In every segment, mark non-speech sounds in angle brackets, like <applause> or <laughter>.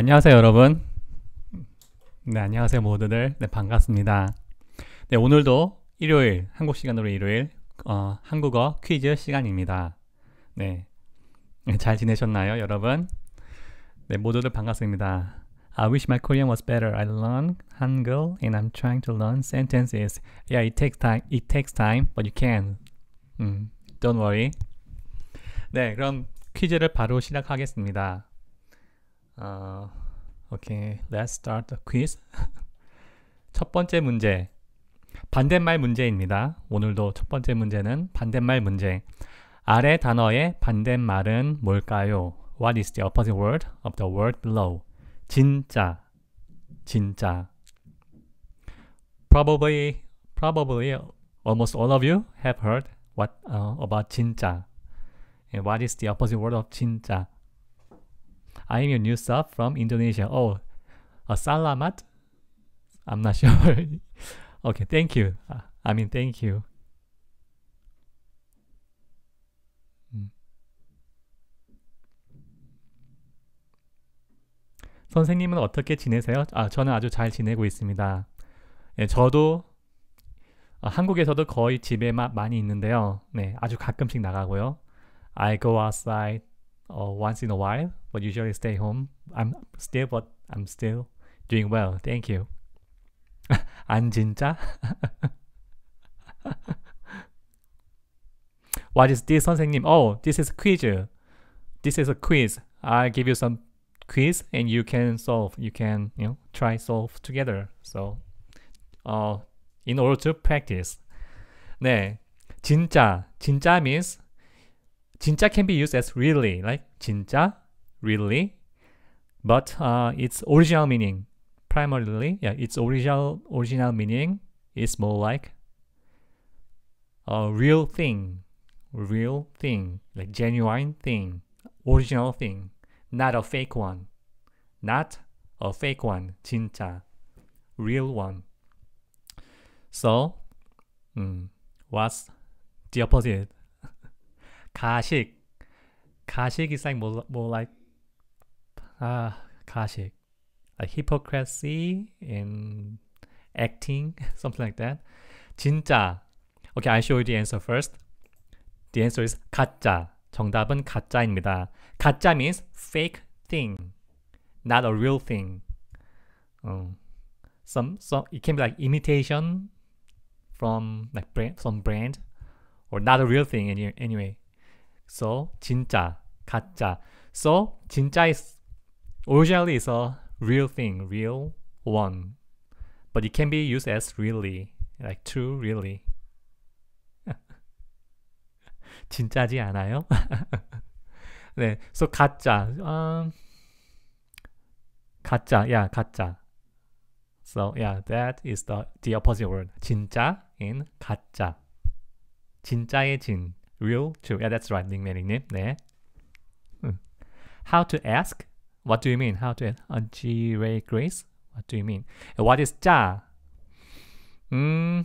네, 안녕하세요, 여러분. 네, 안녕하세요, 모두들. 네, 반갑습니다. 네, 오늘도 일요일, 한국 시간으로 일요일, 어, 한국어 퀴즈 시간입니다. 네. 잘 지내셨나요, 여러분? 네, 모두들 반갑습니다. I wish my Korean was better. I learn Hangul and I'm trying to learn sentences. Yeah, it takes time. It takes time, but you can. 음, don't worry. 네, 그럼 퀴즈를 바로 시작하겠습니다. Uh, okay, let's start the quiz. 첫 번째 문제, 반대말 문제입니다. 오늘도 첫 번째 문제는 반대말 문제. 아래 단어의 반대말은 뭘까요? What is the opposite word of the word below? 진짜, 진짜. Probably, probably almost all of you have heard what uh, about 진짜. And what is the opposite word of 진짜? I'm your new sub from Indonesia. Oh, uh, salamat. I'm not sure. okay, thank you. Uh, I mean, thank you. 선생님은 어떻게 지내세요? 아, 저는 아주 잘 지내고 있습니다. 예, 저도 아, 한국에서도 거의 집에만 많이 있는데요. 네, 아주 가끔씩 나가고요. I go outside or once in a while, but usually stay home. I'm still, but I'm still doing well. Thank you. 안 <laughs> 진짜? <laughs> What is this, 선생님? Oh, this is quiz. This is a quiz. I give you some quiz and you can solve. You can, you know, try solve together. So, uh, in order to practice. 네, 진짜. 진짜 means 진짜 can be used as really, like 진짜, really, but uh, its original meaning primarily, yeah, its original original meaning is more like a real thing, real thing, like genuine thing, original thing, not a fake one, not a fake one, 진짜, real one. So, mm, what's the opposite? 가식 가식이 like more, more like 아 가식 like hypocrisy in acting something like that 진짜 okay I show you the answer first the answer is 가짜 정답은 가짜입니다 가짜 means fake thing not a real thing 어. some some it can be like imitation from like brand, some brand or not a real thing any, anyway So 진짜, 가짜. So 진짜 is originally is a real thing, real one. But it can be used as really, like true really. 진짜지 않아요? 네, so 가짜. Um, 가짜, yeah, 가짜. So yeah, that is the the opposite word. 진짜 in 가짜. 진짜의 진. real too. Yeah, that's right. 닉네임, meaning, 네. How to ask? What do you mean? How to ask? Ray Grace? What do you mean? What is 짜? 음,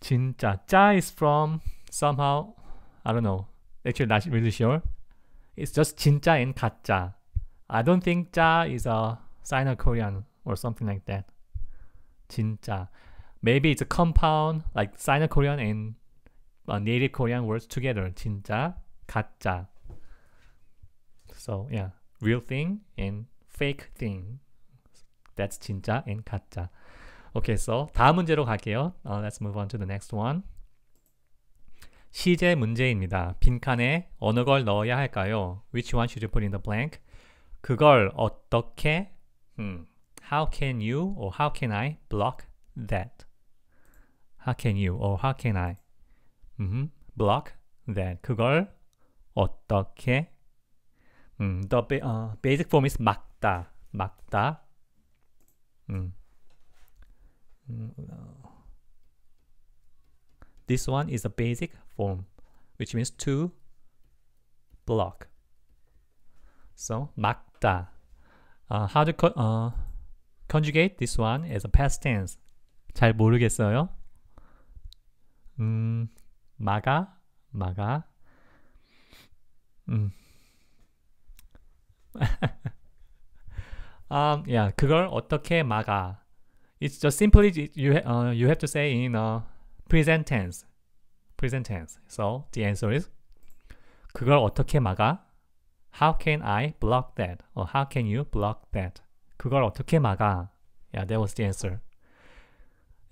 진짜. 짜 is from somehow, I don't know. Actually, not really sure. It's just 진짜 and 가짜. I don't think 짜 is a Sino-Korean or something like that. 진짜. Maybe it's a compound like Sino-Korean and uh, native Korean words together. 진짜, 가짜. So yeah, real thing and fake thing. That's 진짜 and 가짜. Okay, so 다음 문제로 갈게요. Uh, let's move on to the next one. 시제 문제입니다. 빈칸에 어느 걸 넣어야 할까요? Which one should you put in the blank? 그걸 어떻게? 음, how can you or how can I block that? How can you or how can I? 음, block that 그걸 어떻게 음, the ba uh, basic form is 막다 막다 음. This one is a basic form which means to block. So 막다. Uh, how to co uh, conjugate this one as a past tense? 잘 모르겠어요. 음, 막아, 막아. 음. um, yeah, 그걸 어떻게 막아? It's just simply you uh, you have to say in uh, present tense. Present tense. So the answer is 그걸 어떻게 막아? How can I block that? Or how can you block that? 그걸 어떻게 막아? Yeah, that was the answer.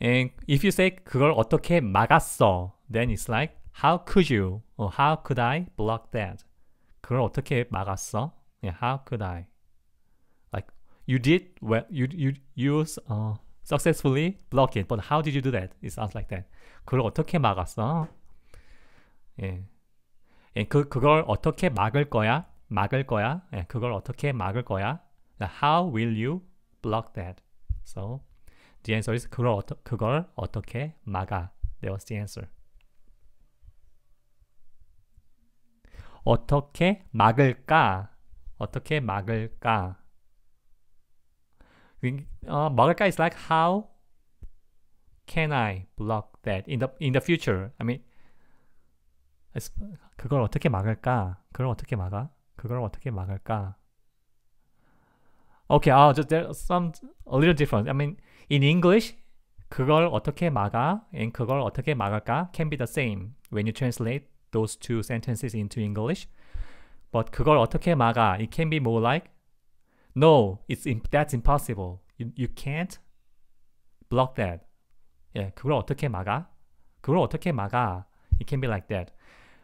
And if you say 그걸 어떻게 막았어, then it's like how could you? or how could I block that? 그걸 어떻게 막았어? Yeah, how could I? Like you did well, you you use uh, successfully block it, but how did you do that? It sounds like that. 그걸 어떻게 막았어? 예. 예, 그 그걸 어떻게 막을 거야? 막을 거야? 예, 그걸 어떻게 막을 거야? How will you block that? So The answer is 그걸, 어떠, 그걸 어떻게 막아. That was the answer. 어떻게 막을까? 어떻게 막을까? 어, 막을까 is like how can I block that in the in the future? I mean, 그걸 어떻게 막을까? 그걸 어떻게 막아? 그걸 어떻게 막을까? Okay, oh, just there's some a little different. I mean, In English, 그걸 어떻게 막아? And 그걸 어떻게 막을까? Can be the same when you translate those two sentences into English. But 그걸 어떻게 막아? It can be more like, No, it's that's impossible. You, you can't block that. 예, 그걸 어떻게 막아? 그걸 어떻게 막아? It can be like that.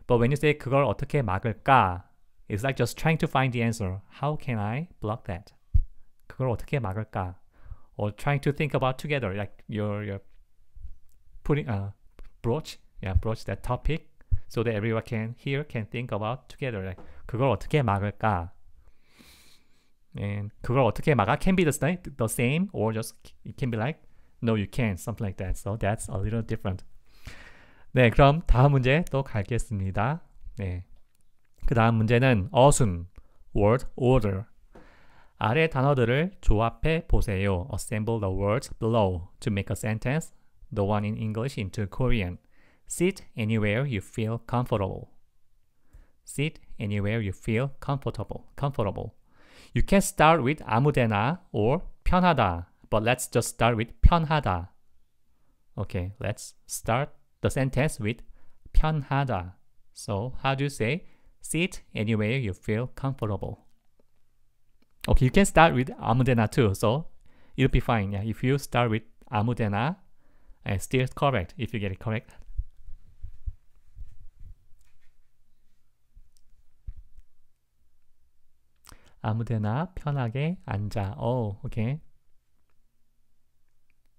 But when you say 그걸 어떻게 막을까? It's like just trying to find the answer. How can I block that? 그걸 어떻게 막을까? or trying to think about together, like you're, you're putting a broach, yeah, broach that topic so that everyone can hear, can think about together. Like 그걸 어떻게 막을까? And 그걸 어떻게 막아? Can be the, the same or just it can be like no you can't something like that. So that's a little different. 네, 그럼 다음 문제 또 가겠습니다. 네. 그 다음 문제는 awesome word order 아래 단어들을 조합해 보세요. Assemble the words below to make a sentence, the one in English into Korean. Sit anywhere you feel comfortable. Sit anywhere you feel comfortable. comfortable. You can start with 아무데나 or 편하다, but let's just start with 편하다. Okay, let's start the sentence with 편하다. So, how do you say sit anywhere you feel comfortable? Okay, you can start with 아무데나 too. So it'll be fine. Yeah, if you start with 아무데나, and still correct if you get it correct. a m u 아무데나 편하게 앉아. 오, 오케이.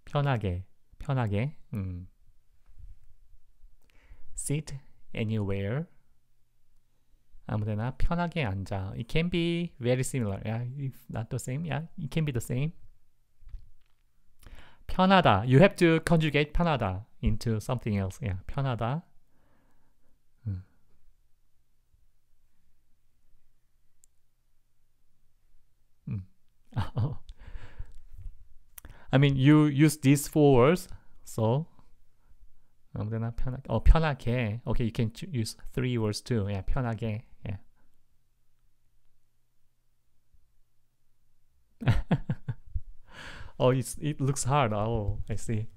편하게, 편하게. 음. Sit anywhere. 아무데나 편하게 앉아. It can be very similar. Yeah, if not the same. Yeah, it can be the same. 편하다. You have to conjugate 편하다 into something else. Yeah, 편하다. 음. 음. I mean, you use these four words, so 아무데나 편하게. 어, 편하게. Okay, you can use three words too. Yeah, 편하게. oh, it's, it looks hard. Oh, I see.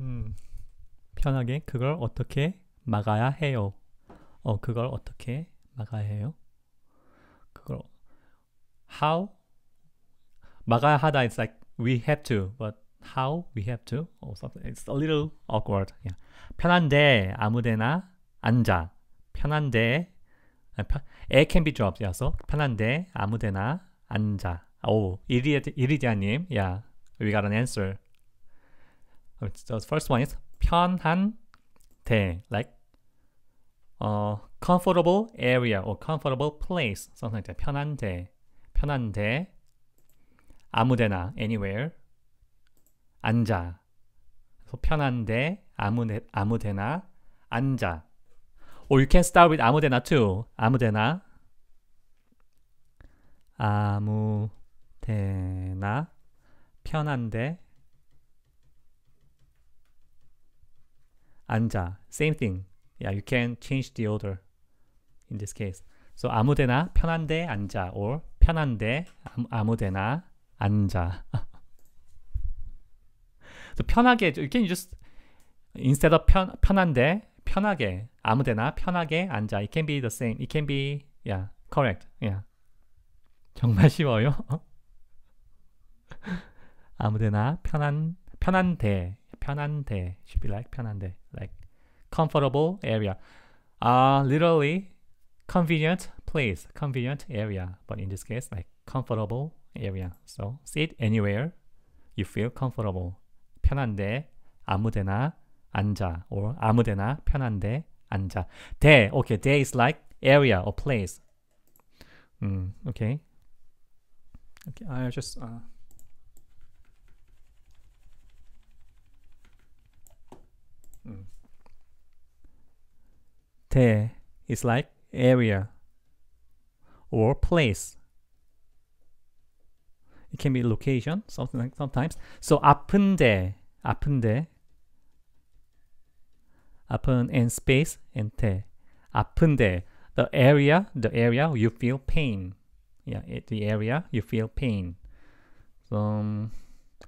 음, 편하게 그걸 어떻게 막아야 해요. 어, 그걸 어떻게 막아야 해요? 그걸 how 막아야 하다 it's like we have to but how we have to or something it's a little awkward. Yeah. 편한데 아무데나 앉아. 편한데 애 can be dropped. 야서 편한데 아무데나 앉아. 오 이리 이리디아님, yeah, we got an answer. The first one is 편한데, like 어 comfortable area or comfortable place. something like that. 편한데, 편한데 아무데나 anywhere 앉아. 편한데 아무데 아무데나 앉아. Or you can start with 아무데나 too. 아무데나. 아무데나. 편한데. 앉아. Same thing. Yeah, you can change the order in this case. So 아무데나 편한데 앉아 or 편한데 아무데나 앉아. so 편하게 you can just instead of 편 편한데 편하게 아무데나 편하게 앉아. It can be the same. It can be yeah, correct. Yeah. 정말 쉬워요. 아무데나 편한 편한데 편한데 should be like 편한데 like comfortable area. Uh, literally convenient place, convenient area. But in this case, like comfortable area. So sit anywhere you feel comfortable. 편한데 아무데나 앉아 or 아무데나 편한데 앉아. 대. Okay, 대 is like area or place. 음, okay. Okay, I'll just uh There is is like area or place. It can be location, something like sometimes. So 아픈데, 아픈데 아픈 and space and 데 아픈데 the area the area you feel pain yeah the area you feel pain um,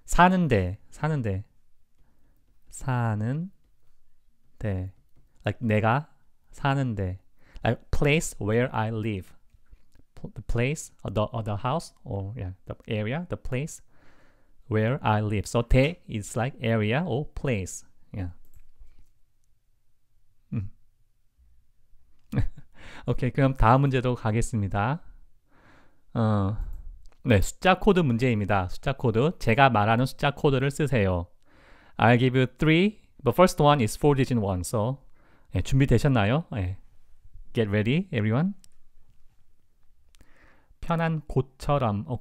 사는데 사는데 사는데 like 내가 사는데 like place where I live the place or the, or the house or yeah the area the place where I live so 대 is like area or place yeah 오케이, 그럼 다음 문제로 가겠습니다. 어, 네, 숫자 코드 문제입니다. 숫자 코드. 제가 말하는 숫자 코드를 쓰세요. I'll give you three, but first one is four digit one. So, 네, 준비되셨나요? 네. Get ready, everyone. 편한 곳처럼, 어,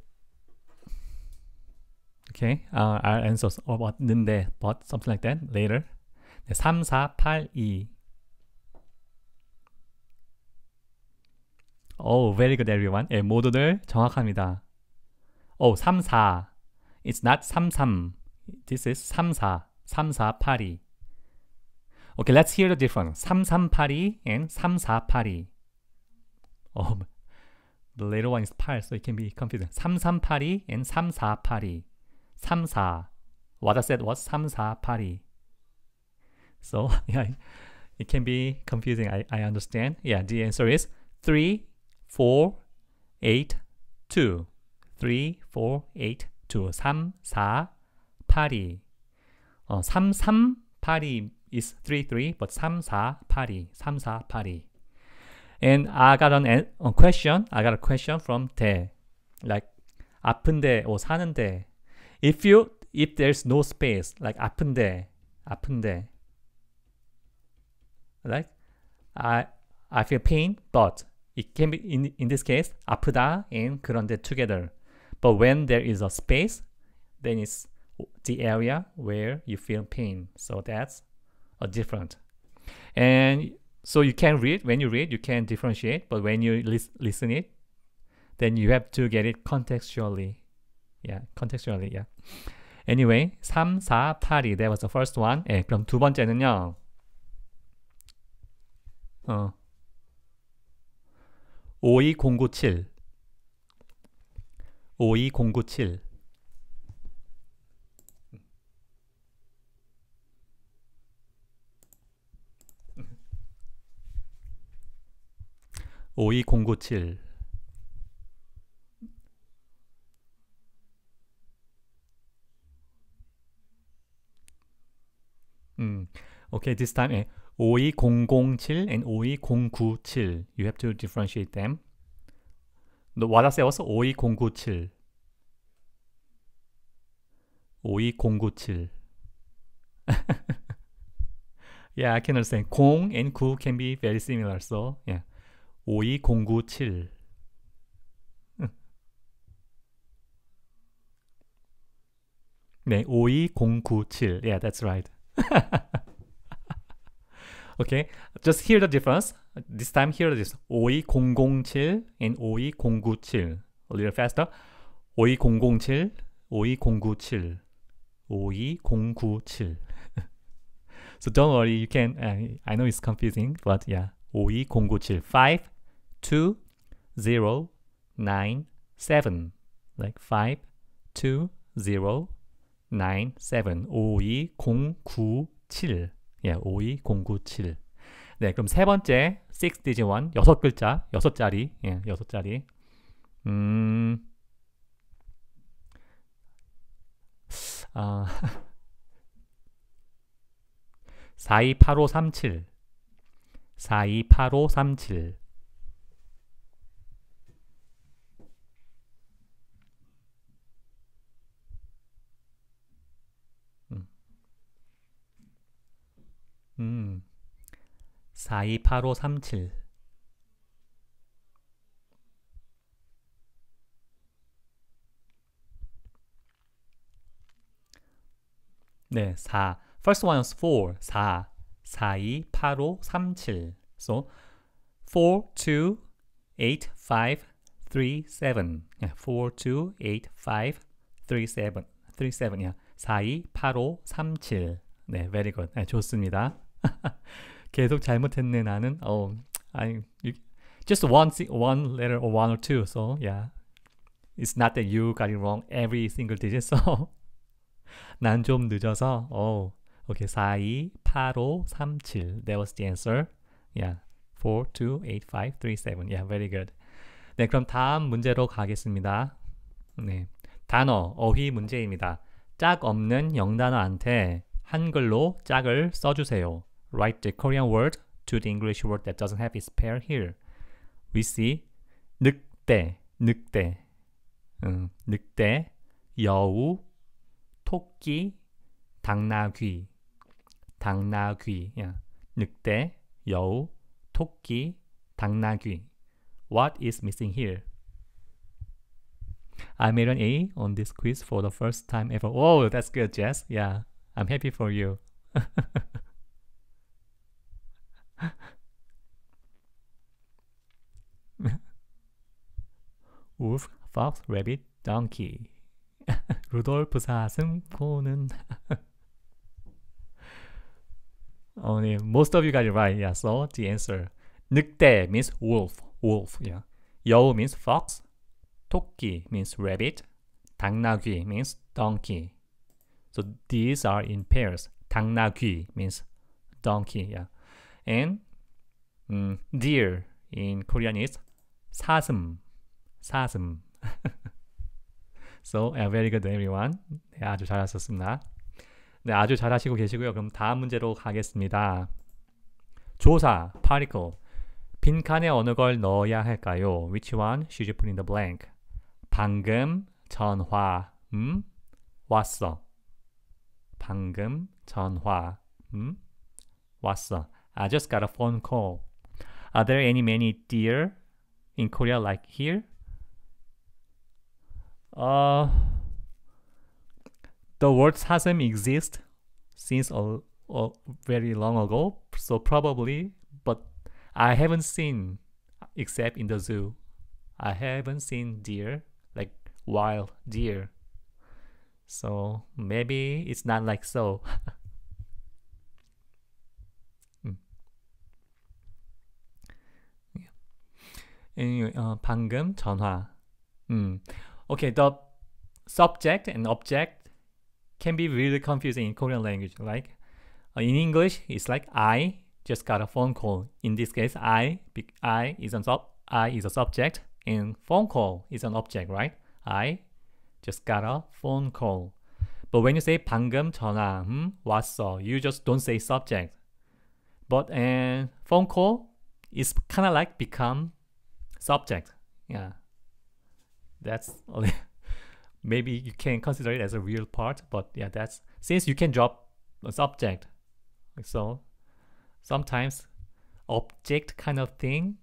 Okay, uh, our answers or 왔는데 but something like that later. 네, 3, 4, 8, 2. Oh, very good everyone. 예, 모두들 정확합니다. Oh, 3, 4. It's not 3, 3. This is 3, 4. 3, 4, 8, 2. Okay, let's hear the difference. 3, 3, 8, 2 and 3, 4, 8, 2. Oh, the later one is 8, so it can be confusing. 3, 3, 8, 2 and 3, 4, 8, 2. 3, 4. What I said was 3, 4, 82. So yeah, it can be confusing. I, I understand. Yeah, the answer is 3, 4, 8, 2. 3, 4, 8, 2. 3, 4, 82. 어, 3, 3, 82 is 3, 3, but 3, 4, 82. 3, 4, 82. And I got an uh, question. I got a question from 대. Like 아픈데 or 사는데 If you if there's no space, like 아픈데, 아픈데, like I I feel pain, but it can be in in this case 아프다 and 그런데 together. But when there is a space, then it's the area where you feel pain. So that's a different. And so you can read when you read you can differentiate, but when you lis listen it, then you have to get it contextually. Yeah, contextually, yeah. Anyway, 3, 4, 8이 that was the first one. 예, 그럼 두 번째는요. 어. 52097 52097 52097 음. Okay, this time 52007 and 52097. You have to differentiate them. No, what I say a s 52097. 52097. yeah, I can understand. 0 and 9 can be very similar. So, yeah. 52097. 네, 52097. Yeah, that's right. okay, just hear the difference. This time hear this 52007 and 52097. A little faster. 52007, 52097, 52097. so don't worry, you can. Uh, I know it's confusing, but yeah, 52097, 5, 2, 0, 9, 7. Like 5, 2, 0, 9 7 52097 예, 52097 네, 그럼 세 번째 6 i x digit one 여섯 글자, 여섯 자리. 예, 여섯 자리. 음. 아. 428537 <laughs> 428537 음. 428537 네, 4. First one is 4. 4. 4, 2, 8, 5, 3, 7. So, 4, 2, 8, 5, 3, 7. Yeah, 4, 2, 8, 5, 3, 7. 3, 7. Yeah. 4, 2, 8, 5, 3, 7. 네, very good. 네, 좋습니다. 계속 잘못했네 나는. 어, I you, just one one letter or one or two. So yeah, it's not that you got it wrong every single digit. So 난 좀 늦어서. 어, okay, 4, 2, 8, 5, 3, 7. That was the answer. Yeah, 4, 2, 8, 5, 3, 7. Yeah, very good. 네, 그럼 다음 문제로 가겠습니다. 네, 단어 어휘 문제입니다. 짝 없는 영단어한테 한글로 짝을 써주세요. write the Korean word to the English word that doesn't have its pair here. We see 늑대, 늑대, 음, 늑대, 여우, 토끼, 당나귀, 당나귀, yeah. 늑대, 여우, 토끼, 당나귀. What is missing here? I made an A on this quiz for the first time ever. Oh, that's good, Jess. Yeah, I'm happy for you. wolf, fox, rabbit, donkey. 루돌프 사슴 코는 Oh, y Most of you got it right. Yeah, so the answer. 늑대 means wolf. Wolf. Yeah. 여우 means fox. 토끼 means rabbit. 당나귀 means donkey. So these are in pairs. 당나귀 means donkey. Yeah. And um, deer in Korean is 사슴. 사슴. so, yeah, very good everyone. 네, 아주 잘하셨습니다. 네, 아주 잘하시고 계시고요. 그럼 다음 문제로 가겠습니다. 조사, particle. 빈칸에 어느 걸 넣어야 할까요? Which one should you put in the blank? 방금 전화, 음, 왔어. 방금 전화, 음, 왔어. I just got a phone call. Are there any many deer in Korea like here? Uh, the words hasn't exist since a, a very long ago, so probably, but I haven't seen except in the zoo. I haven't seen deer, like wild deer. So maybe it's not like so. <laughs> Hmm. Anyway, uh, 방금 전화. 음, hmm. Okay, the subject and object can be really confusing in Korean language. Like uh, in English, it's like I just got a phone call. In this case, I I is an sub I is a subject and phone call is an object, right? I just got a phone call. But when you say 방금 전화 hmm, 왔어, you just don't say subject. But and phone call is kind of like become subject. Yeah. that's maybe you can consider it as a real part but yeah that's since you can drop a subject so sometimes object kind of thing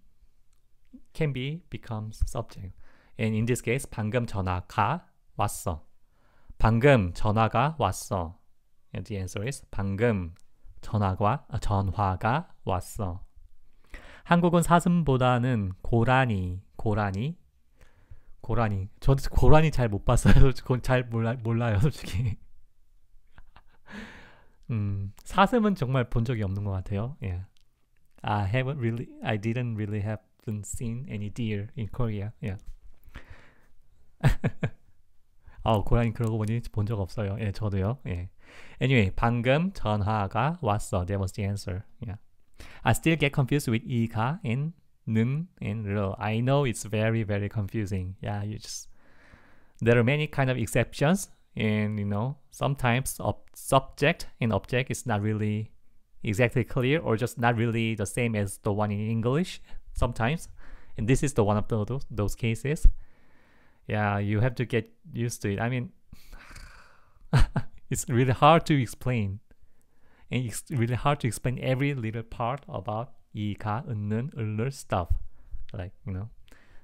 can be becomes subject and in this case 방금 전화가 왔어 방금 전화가 왔어 and the answer is 방금 전화가 전화가 왔어 한국은 사슴보다는 고라니 고라니 고라니. 저 고라니 잘 못 봤어요. 그건 잘 몰라, 몰라요, 솔직히. 음, 사슴은 정말 본 적이 없는 것 같아요. Yeah. I haven't really, I didn't really haven't seen any deer in Korea. Yeah. 아, 고양이 그러고 보니 본 적 없어요. 예, 저도요. 예. Anyway, 방금 전화가 왔어. That was the answer. Yeah. I still get confused with 이가 and nun and ro. I know it's very very confusing. Yeah, you just there are many kind of exceptions, and you know sometimes subject and object is not really exactly clear or just not really the same as the one in English sometimes, and this is the one of those those cases. Yeah, you have to get used to it. I mean, <laughs> it's really hard to explain, and it's really hard to explain every little part about 이가 은는 을를 stuff like you know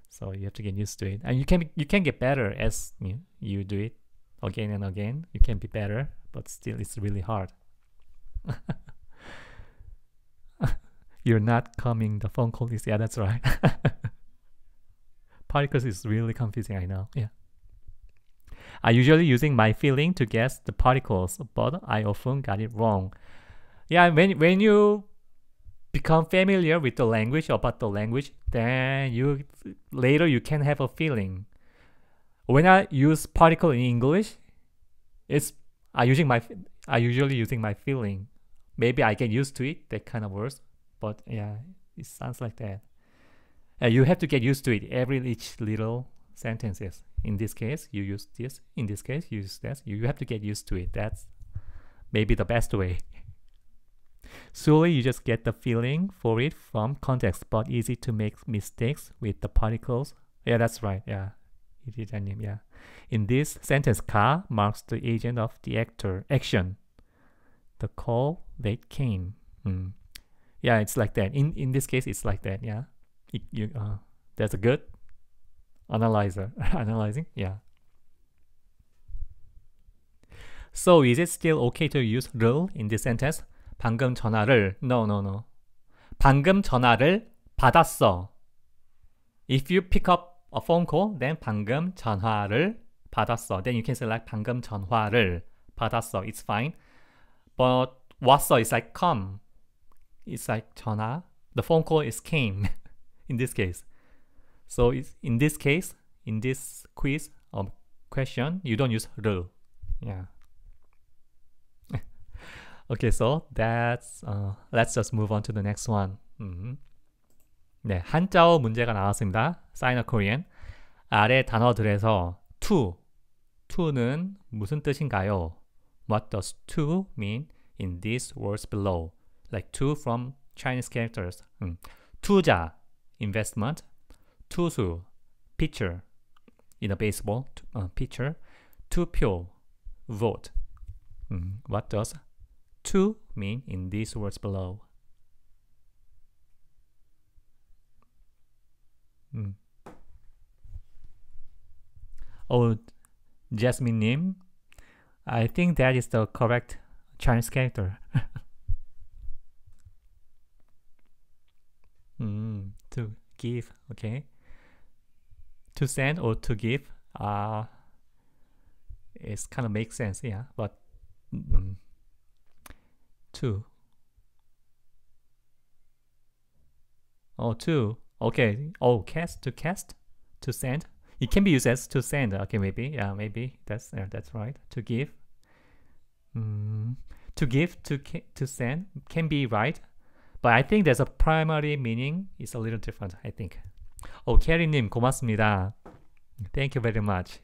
so you have to get used to it and you can you can get better as you, you do it again and again you can be better but still it's really hard <laughs> you're not coming the phone call is yeah that's right particles <laughs> is really confusing i know yeah i usually using my feeling to guess the particles but i often got it wrong yeah when when you become familiar with the language about the language then you later you can have a feeling when i use particle in english it's i using my i usually using my feeling maybe i get used to it that kind of words but yeah it sounds like that you have to get used to it every each little sentences in this case you use this in this case you use this. you have to get used to it that's maybe the best way Slowly, you just get the feeling for it from context, but easy to make mistakes with the particles. Yeah, that's right. Yeah, it is yeah. In this sentence, ka marks the agent of the actor action. The call they came. Mm. Yeah, it's like that. In in this case, it's like that. Yeah, it, you uh, that's a good analyzer <laughs> analyzing. Yeah. So is it still okay to use rule in this sentence? 방금 전화를 no no no 방금 전화를 받았어. If you pick up a phone call, then 방금 전화를 받았어. Then you can say like 방금 전화를 받았어. It's fine. But 왔어 is like come. It's like 전화. The phone call is came in this case. So it's, in this case, in this quiz or question, you don't use 를. Yeah. Okay, so that's uh, let's just move on to the next one. 음. 네, 한자어 문제가 나왔습니다. s i n a Korean. 아래 단어들에서 to, to는 무슨 뜻인가요? What does to mean in these words below? Like to from Chinese characters. 음. 투자, investment. 투수, pitcher. In a baseball, uh, pitcher. 투표, vote. 음. What does to mean in these words below. Mm. Oh, Jasmine Nim. I think that is the correct Chinese character. <laughs> mm, to give, okay. To send or to give, uh, It's kind of makes sense, yeah. But mm, Two. Oh, two. Okay. Oh, cast to cast to send. It can be used as to send. Okay, maybe. Yeah, maybe that's yeah, that's right. To give. Mm. To give to to send can be right, but I think there's a primary meaning It's a little different. I think. Oh, 캐리님 고맙습니다. Thank you very much.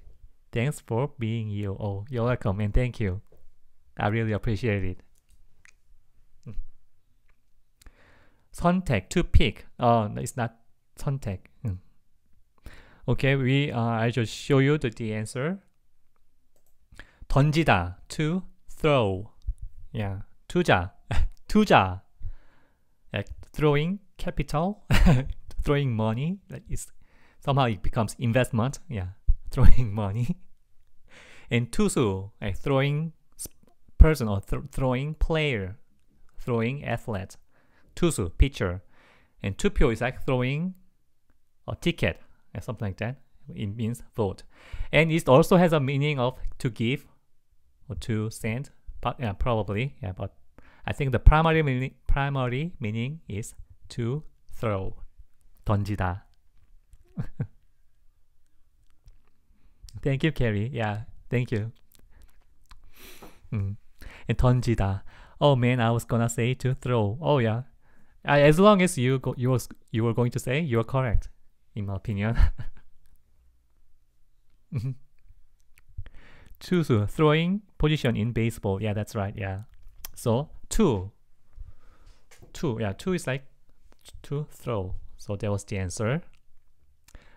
Thanks for being you. Oh, you're welcome and thank you. I really appreciate it. 선택, to pick. Oh, no, it's not 선택. Okay, we uh, I just show you the, the answer. 던지다, to throw. Yeah, 투자, <laughs> 투자. Like throwing capital, <laughs> throwing money. Like it's somehow it becomes investment. Yeah, throwing money. <laughs> and 투수, like throwing person or th throwing player, throwing athlete. 투수, pitcher. And 투표 is like throwing a ticket or something like that. It means vote. And it also has a meaning of to give or to send, but, yeah, probably. Yeah, but I think the primary meaning, primary meaning is to throw, 던지다. <laughs> thank you, Carrie. Yeah, thank you. Mm. And 던지다. Oh man, I was gonna say to throw. Oh yeah. As long as you go, you were you were going to say you are correct, in my opinion. 투수 throwing position in baseball. Yeah, that's right. Yeah. So two. Two. Yeah, two is like to throw. So that was the answer.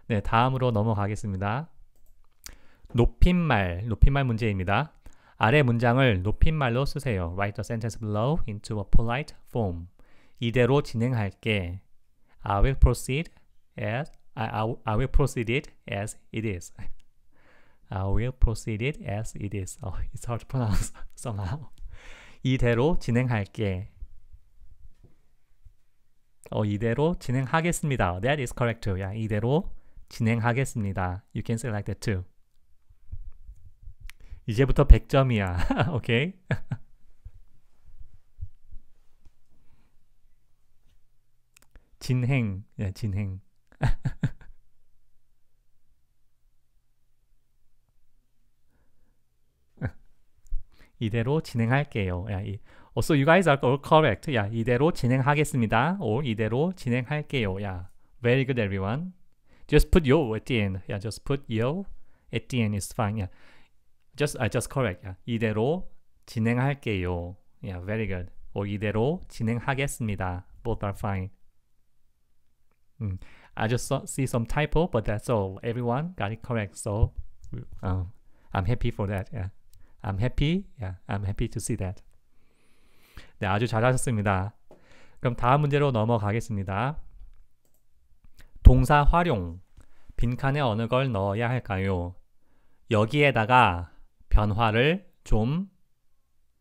네, 다음으로 넘어가겠습니다. 높임말, 높임말 문제입니다. 아래 문장을 높임말로 쓰세요. Write the sentence below into a polite form. 이대로 진행할게. I will proceed as I, I, I will proceed it as it is. I will proceed it as it is. Oh, it's hard to pronounce somehow. 이대로 진행할게. 어, 이대로 진행하겠습니다. That is correct. 야, yeah, 이대로 진행하겠습니다. You can say like that too. 이제부터 100점이야. 오케이? Okay? <laughs> 진행, 예, 진행. 이대로 진행할게요. 야, 이, also you guys are all correct. 야, 이대로 진행하겠습니다. or 이대로 진행할게요. 야, very good everyone. Just put yo at the end. 야, just put yo at the end is fine. 야, just I just correct. 야, 이대로 진행할게요. 야, very good. or 이대로 진행하겠습니다. Both are fine. Mm. I just saw, see some typo, but that's all. Everyone got it correct, so um, I'm happy for that. Yeah. I'm happy. Yeah. I'm happy to see that. 네, 아주 잘하셨습니다. 그럼 다음 문제로 넘어가겠습니다. 동사 활용. 빈칸에 어느 걸 넣어야 할까요? 여기에다가 변화를 좀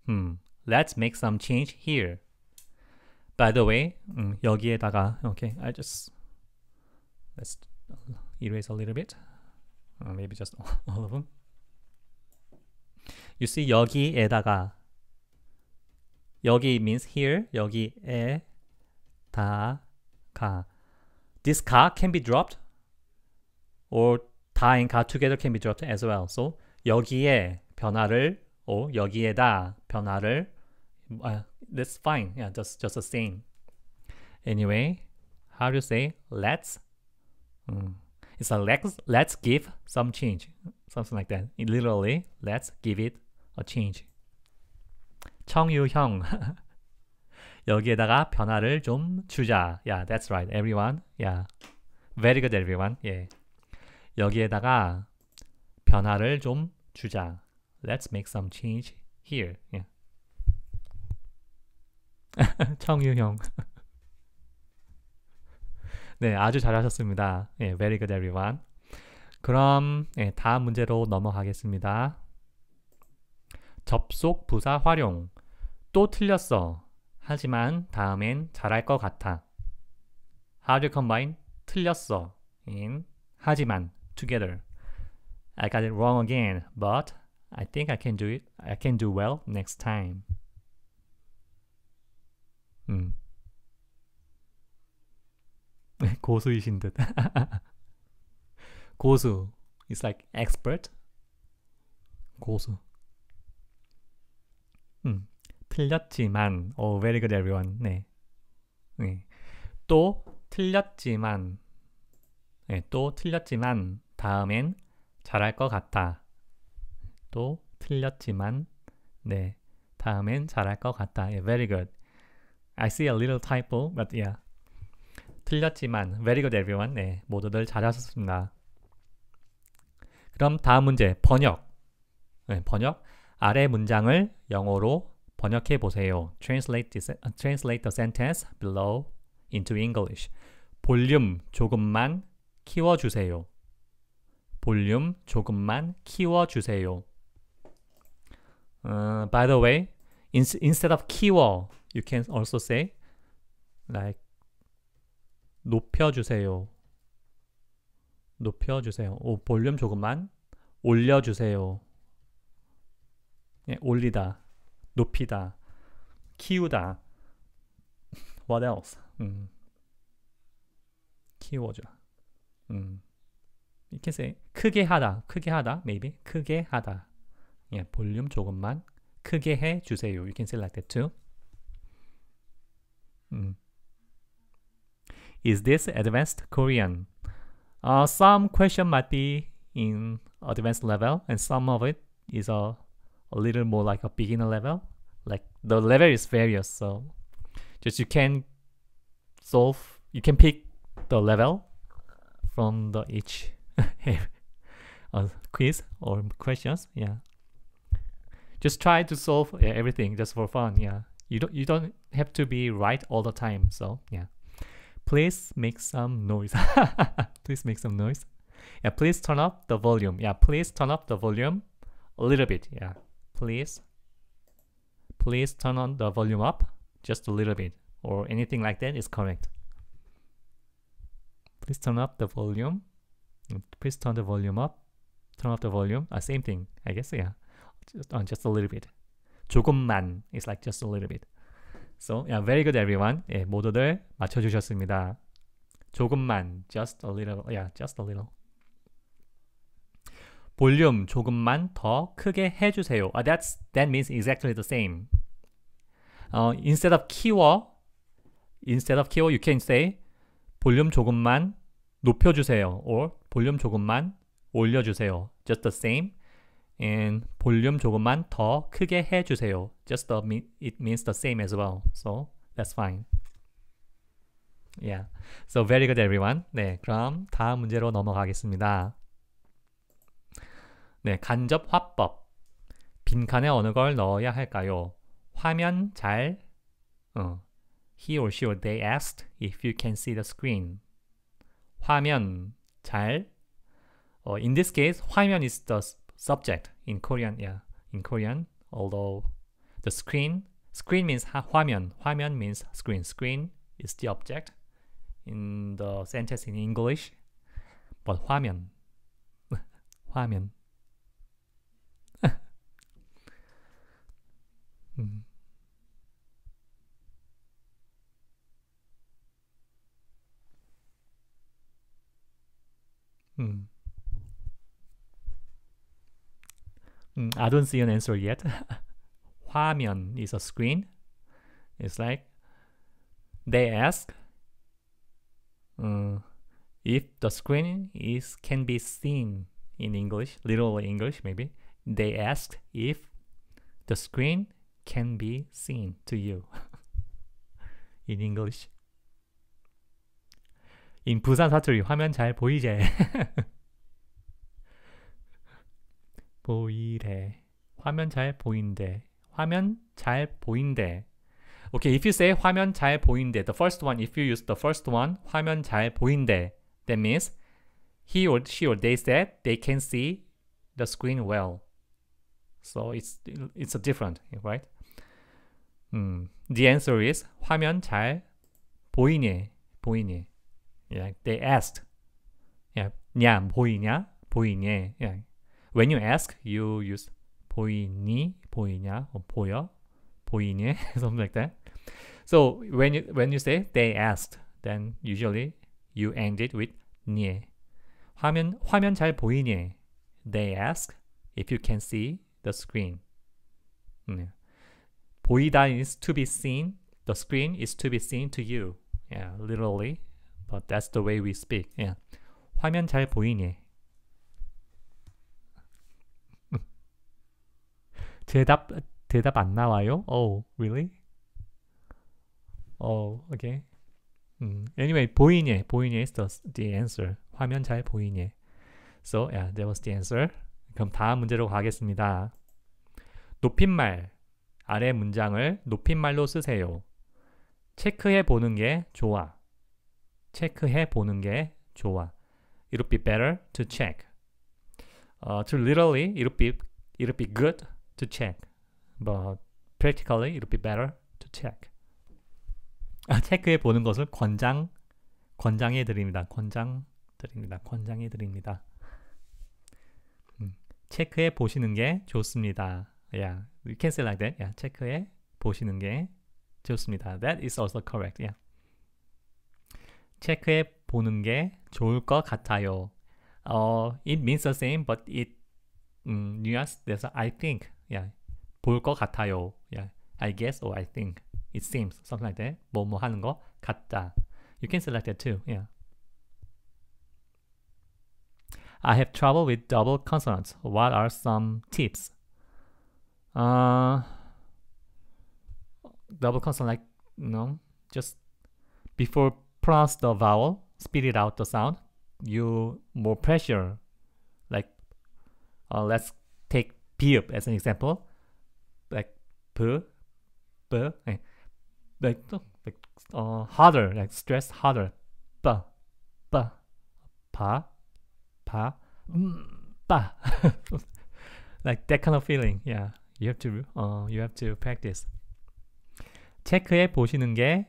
음, Let's make some change here. By the way, 음, 여기에다가 okay, I just Let's erase a little bit. Or maybe just all of them. You see 여기에다가 여기 means here. 여기에다가 This 가 can be dropped or 다 and 가 together can be dropped as well. So 여기에 변화를 오 여기에다 변화를 uh, that's fine. Yeah, just just the same. Anyway, how do you say let's Mm. It's a let's let's give some change, something like that. It literally, let's give it a change. 청유형 여기에다가 변화를 좀 주자. Yeah, that's right, everyone. Yeah, very good, everyone. 예, 여기에다가 변화를 좀 주자. Let's make some change here. Yeah. 청유형 네, 아주 잘하셨습니다. 예, very good everyone. 그럼 예, 다음 문제로 넘어가겠습니다. 접속 부사 활용. 또 틀렸어. 하지만 다음엔 잘할 것 같아. How do you combine 틀렸어 in 하지만 together. I got it wrong again, but I think I can do it. I can do well next time. 음. 고수이신 듯. 고수. It's like expert. 고수. 음, 틀렸지만. Oh, very good everyone. 네. 네. 또 틀렸지만. 네, 또 틀렸지만 다음엔 잘할 것 같아. 또 틀렸지만 네. 다음엔 잘할 것 같다. Yeah, very good. I see a little typo, but yeah. 틀렸지만 very good everyone. 네, 모두들 잘하셨습니다. 그럼 다음 문제 번역. 네, 번역. 아래 문장을 영어로 번역해 보세요. Translate, translate the sentence below into English. 볼륨 조금만 키워주세요. 볼륨 조금만 키워주세요. u by the way, in, instead of 키워, you can also say like 높여주세요. 높여주세요. 오, 볼륨 조금만 올려주세요. 예, 올리다, 높이다, 키우다. What else? 음. 키워줘. 음. 이렇게 크게 하다, 크게 하다, maybe 크게 하다. 예, 볼륨 조금만 크게 해 주세요. You can say like that too. 음. Is this advanced Korean? Uh, some question might be in advanced level and some of it is a, a little more like a beginner level. Like the level is various, so just you can solve, you can pick the level from the each <laughs> quiz or questions. Yeah, just try to solve everything just for fun. Yeah, you don't you don't have to be right all the time. So yeah please make some noise. <laughs> please make some noise. Yeah, please turn up the volume. Yeah, please turn up the volume a little bit. Yeah, please. Please turn on the volume up just a little bit or anything like that is correct. Please turn up the volume. Please turn the volume up. Turn up the volume. Uh, same thing, I guess. Yeah, just, uh, just a little bit. 조금만 is like just a little bit. So, yeah, very good everyone. 예, 모두들 맞춰 주셨습니다. 조금만 just a little. Yeah, just a little. 볼륨 조금만 더 크게 해 주세요. Uh, that's that means exactly the same. Uh, instead of 키워 instead of 키워 you can say 볼륨 조금만 높여 주세요 or 볼륨 조금만 올려 주세요. Just the same. and 볼륨 조금만 더 크게 해주세요. Just the, it means the same as well. So that's fine. Yeah. So very good everyone. 네, 그럼 다음 문제로 넘어가겠습니다. 네, 간접 화법. 빈칸에 어느 걸 넣어야 할까요? 화면 잘 어. He or she or they asked if you can see the screen. 화면 잘 어, In this case, 화면 is the subject in Korean, yeah, in Korean. Although the screen, screen means 화면, 화면 means screen. Screen is the object in the sentence in English, but 화면, <laughs> 화면. <laughs> Hmm, I don't see an answer yet. <laughs> 화면 is a screen. It's like they ask uh, if the screen is can be seen in English, literal English maybe. They ask if the screen can be seen to you <laughs> in English. In Busan, 사투리 화면 잘 보이제. <laughs> 보이래. 화면 잘 보인대. 화면 잘 보인대. Okay, if you say 화면 잘 보인대, the first one, if you use the first one, 화면 잘 보인대, that means he or she or they said they can see the screen well. So it's it's a different, right? Mm. The answer is 화면 잘 보이니 보이니. Yeah, they asked. Yeah, 냐 보이냐 보이니. Yeah. When you ask, you use 보이니, 보이냐, or 보여, 보이니, <laughs> something like that. So when you when you say they asked, then usually you end it with 니. 화면 화면 잘 보이니? They ask if you can see the screen. 보이다 is to be seen. The screen is to be seen to you. Yeah, literally. But that's the way we speak. Yeah. 화면 잘 보이니? 대답 대답 안 나와요? Oh, really? Oh, okay. 음, anyway, 보이네, 보이네 is the, the answer. 화면 잘 보이네. So, yeah, that was the answer. 그럼 다음 문제로 가겠습니다. 높임말 아래 문장을 높임말로 쓰세요. 체크해 보는 게 좋아. 체크해 보는 게 좋아. It would be better to check. Uh, to literally, it would be, it would be good to check, but practically it would be better to check. 아, 체크해 보는 것을 권장 권장해 드립니다. 권장 드립니다. 권장해 드립니다. 음, 체크해 보시는 게 좋습니다. Yeah, you can say like that. Yeah, 체크해 보시는 게 좋습니다. That is also correct. Yeah. 체크해 보는 게 좋을 것 같아요. Uh, it means the same, but it um, nuance. There's I think yeah, 볼 것 같아요. Yeah, I guess or I think. It seems something like that. 뭐 하는 같다. You can select that too. Yeah. I have trouble with double consonants. What are some tips? Uh, double consonant, like, no, just before pronounce the vowel, speed it out the sound. You more pressure, like, uh, let's 비읍 as an example. like b b like like uh harder like stress harder. b b pa pa ba like that kind of feeling. Yeah. You have to uh you have to practice. 체크해 보시는 게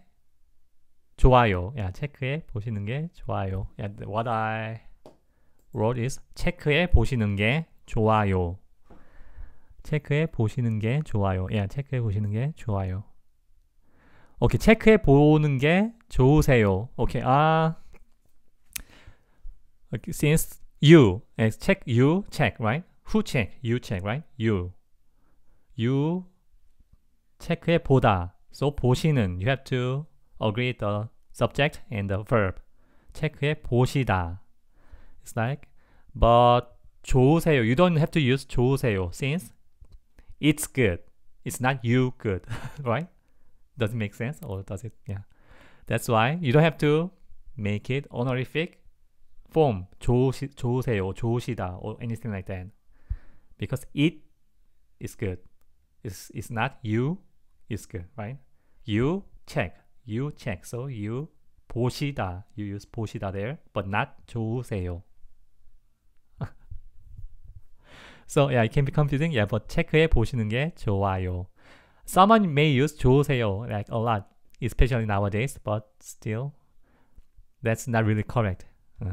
좋아요. 야, 체크해 보시는 게 좋아요. 야, what I wrote is 체크해 보시는 게 좋아요. 체크해 보시는 게 좋아요. 예, 체크해 보시는 게 좋아요. 오케이, 체크해 보는 게 좋으세요. 오케이, 아, since you, check you, check, right? Who check? You check, right? You, you 체크해 보다. So 보시는 you have to agree the subject and the verb. 체크해 보시다. It's like but 좋으세요. You don't have to use 좋으세요 since it's good. It's not you good, <laughs> right? Does it make sense or does it? Yeah. That's why you don't have to make it honorific form 좋으시, 좋으세요, 좋으시다 or anything like that. Because it is good. It's, it's not you is good, right? You check, you check. So you 보시다, you use 보시다 there, but not 좋으세요. So yeah, it can be confusing. Yeah, but 체크해 보시는 게 좋아요. Someone may use 좋으세요 like a lot, especially nowadays. But still, that's not really correct. <laughs>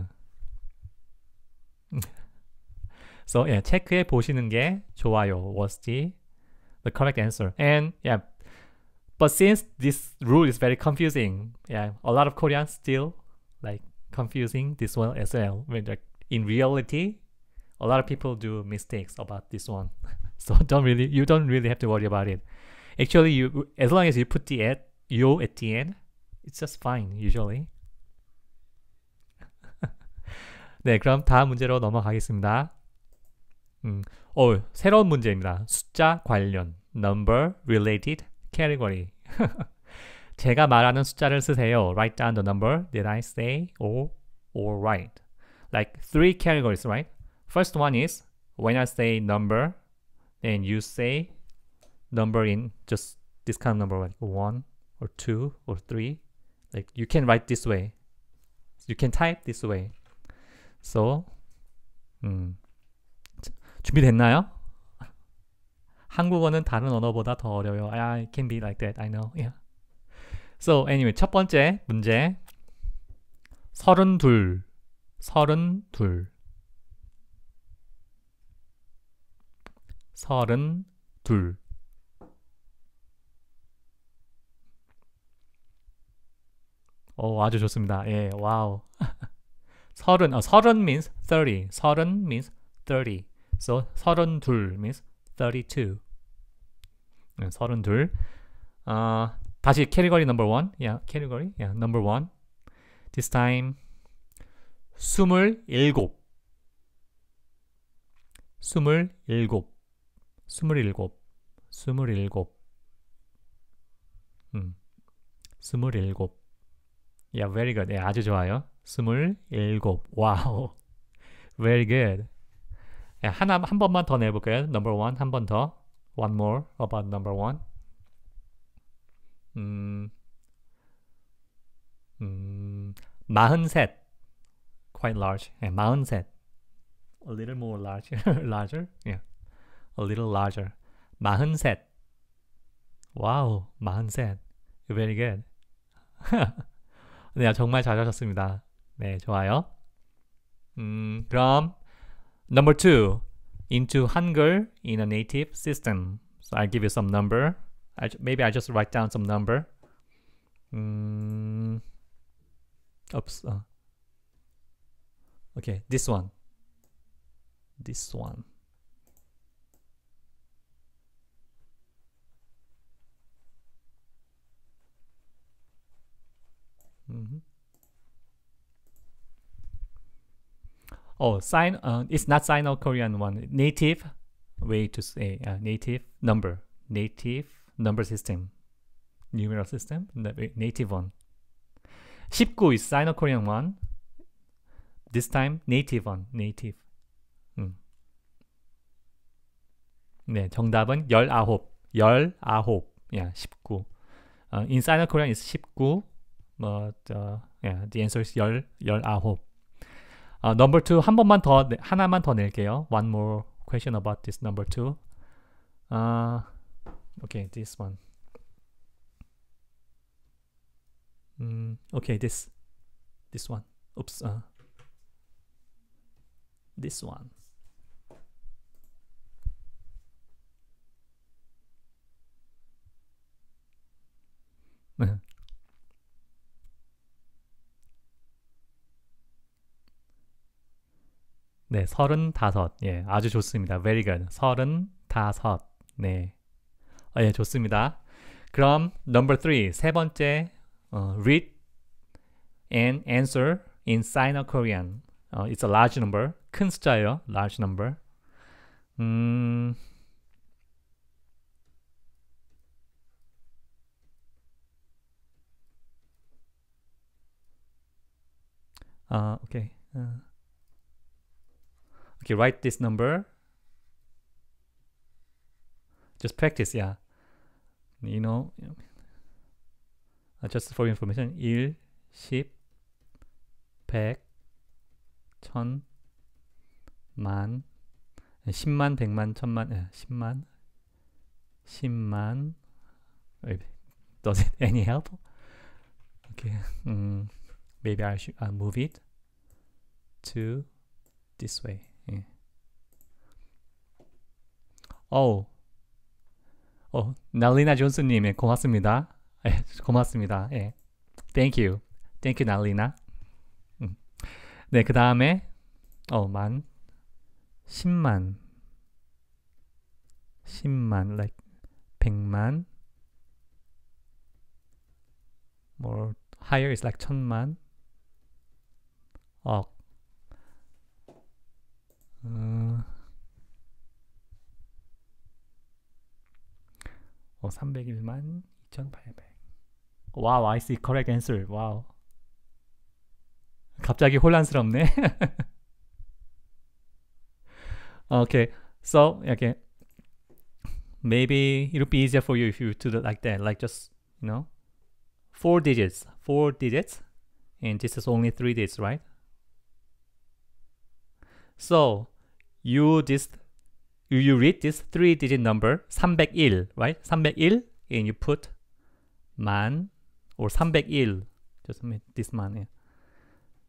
so yeah, 체크해 보시는 게 좋아요 was the the correct answer. And yeah, but since this rule is very confusing, yeah, a lot of Koreans still like confusing this one as well. When like in reality, a lot of people do mistakes about this one. so don't really, you don't really have to worry about it. Actually, you as long as you put the at yo at the end, it's just fine usually. 네, 그럼 다음 문제로 넘어가겠습니다. 음, 어, 새로운 문제입니다. 숫자 관련 number related category. 제가 말하는 숫자를 쓰세요. Write down the number that I say or or write. Like three categories, right? First one is when I say number, then you say number in just this kind of number like one or two or three. Like you can write this way. You can type this way. So, 음, 준비됐나요? 한국어는 다른 언어보다 더 어려요. I can be like that. I know. Yeah. So anyway, 첫 번째 문제. 32. 32. 서른 둘 오, 아주 좋습니다. 예, 와우. 서른, 아, 서른 means 30. 서른 means 30. So, 서른 둘 means 32. 네, 서른 둘. 아, 다시 category number one. Yeah, category. Yeah, number one. This time, 스물일곱. 스물일곱. 스물일곱, 스물일곱, 음, 스물일곱. Yeah, very good. 예, 아주 좋아요. 스물일곱. 와우. Very good. 예, 하나 한 번만 더 내볼게요. Number one 한 번 더. One more about number one. 음, 음, 마흔셋. Quite large. 예, 마흔셋. A little more large, larger. Yeah. a little larger. 43. 와우, 43. Very good. 네, 정말 잘하셨습니다. 네, 좋아요. 음, 그럼 number two, into Hangul in a native system. So I'll give you some number. I, maybe I just write down some number. 음, oops. Uh, okay, this one. This one. Oh, sign. Uh, it's not Sino Korean one. Native way to say uh, native number, native number system, numeral system, native one. 19 is Sino Korean one. This time native one, native. 음. 네, 정답은 19, 19. Yeah, 19. Uh, in Sino Korean is 19. 뭐, 저, yeah, the answer is 열, 열아홉. 아, number two 한 번만 더 하나만 더 낼게요. One more question about this number two. 아, okay, this one. 음, okay, this, this one. Oops. Uh, this one. 네, 서른다섯. 예, 아주 좋습니다. Very good. 서른다섯. 네. 아, 예, 좋습니다. 그럼 number three, 세 번째 어, read and answer in Sino Korean. 어, it's a large number. 큰 숫자예요. large number. 음. 아, 오케이. 어. o k a write this number. Just practice, yeah. You know, just for information, 1, 10, 100, 1000, 만, 10만, 100만, 1000만, 예, 10만, 10만. Does it any help? Okay, um, maybe I should uh, move it to this way. 예. 어우. 어, 날리나 존스님, 예, 고맙습니다. 예, 고맙습니다. 예. Thank you. Thank you, 날리나. 음. 네, 그 다음에, 어, 만. 1만1만 like, 1만 m higher is like 천만 억 어, 어 301만 2800. 와우, wow, I see correct answer. 와우. Wow. 갑자기 혼란스럽네. okay, so okay, maybe it'll be easier for you if you do it like that, like just you know, four digits, four digits, and this is only three digits, right? So you this you read this three digit number 301 right 301 and you put man or 301 just mean this man yeah.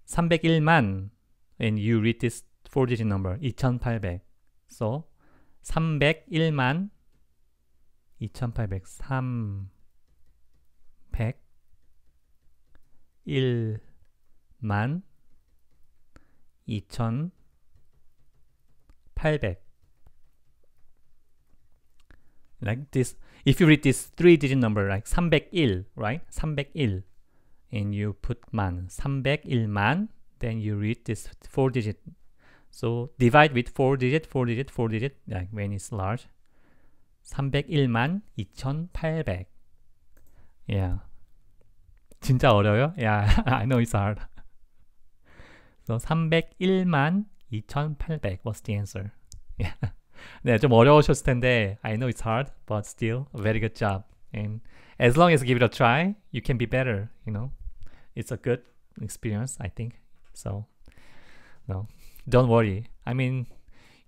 301만 and you read this four digit number 2800 so 301만 2800 301만 2800 800. Like this, if you read this three-digit number, like 301, right? 301, and you put man, 301만, then you read this four-digit. So divide with four-digit, four-digit, four-digit, like when it's large. 301만 2,800. Yeah. 진짜 어려요? Yeah, I know it's hard. So 301만 2,800 was the answer. <laughs> Yeah. 네, 좀 어려우셨을 텐데 I know it's hard, but still very good job. And as long as you give it a try, you can be better, you know. It's a good experience, I think. So, no, don't worry. I mean,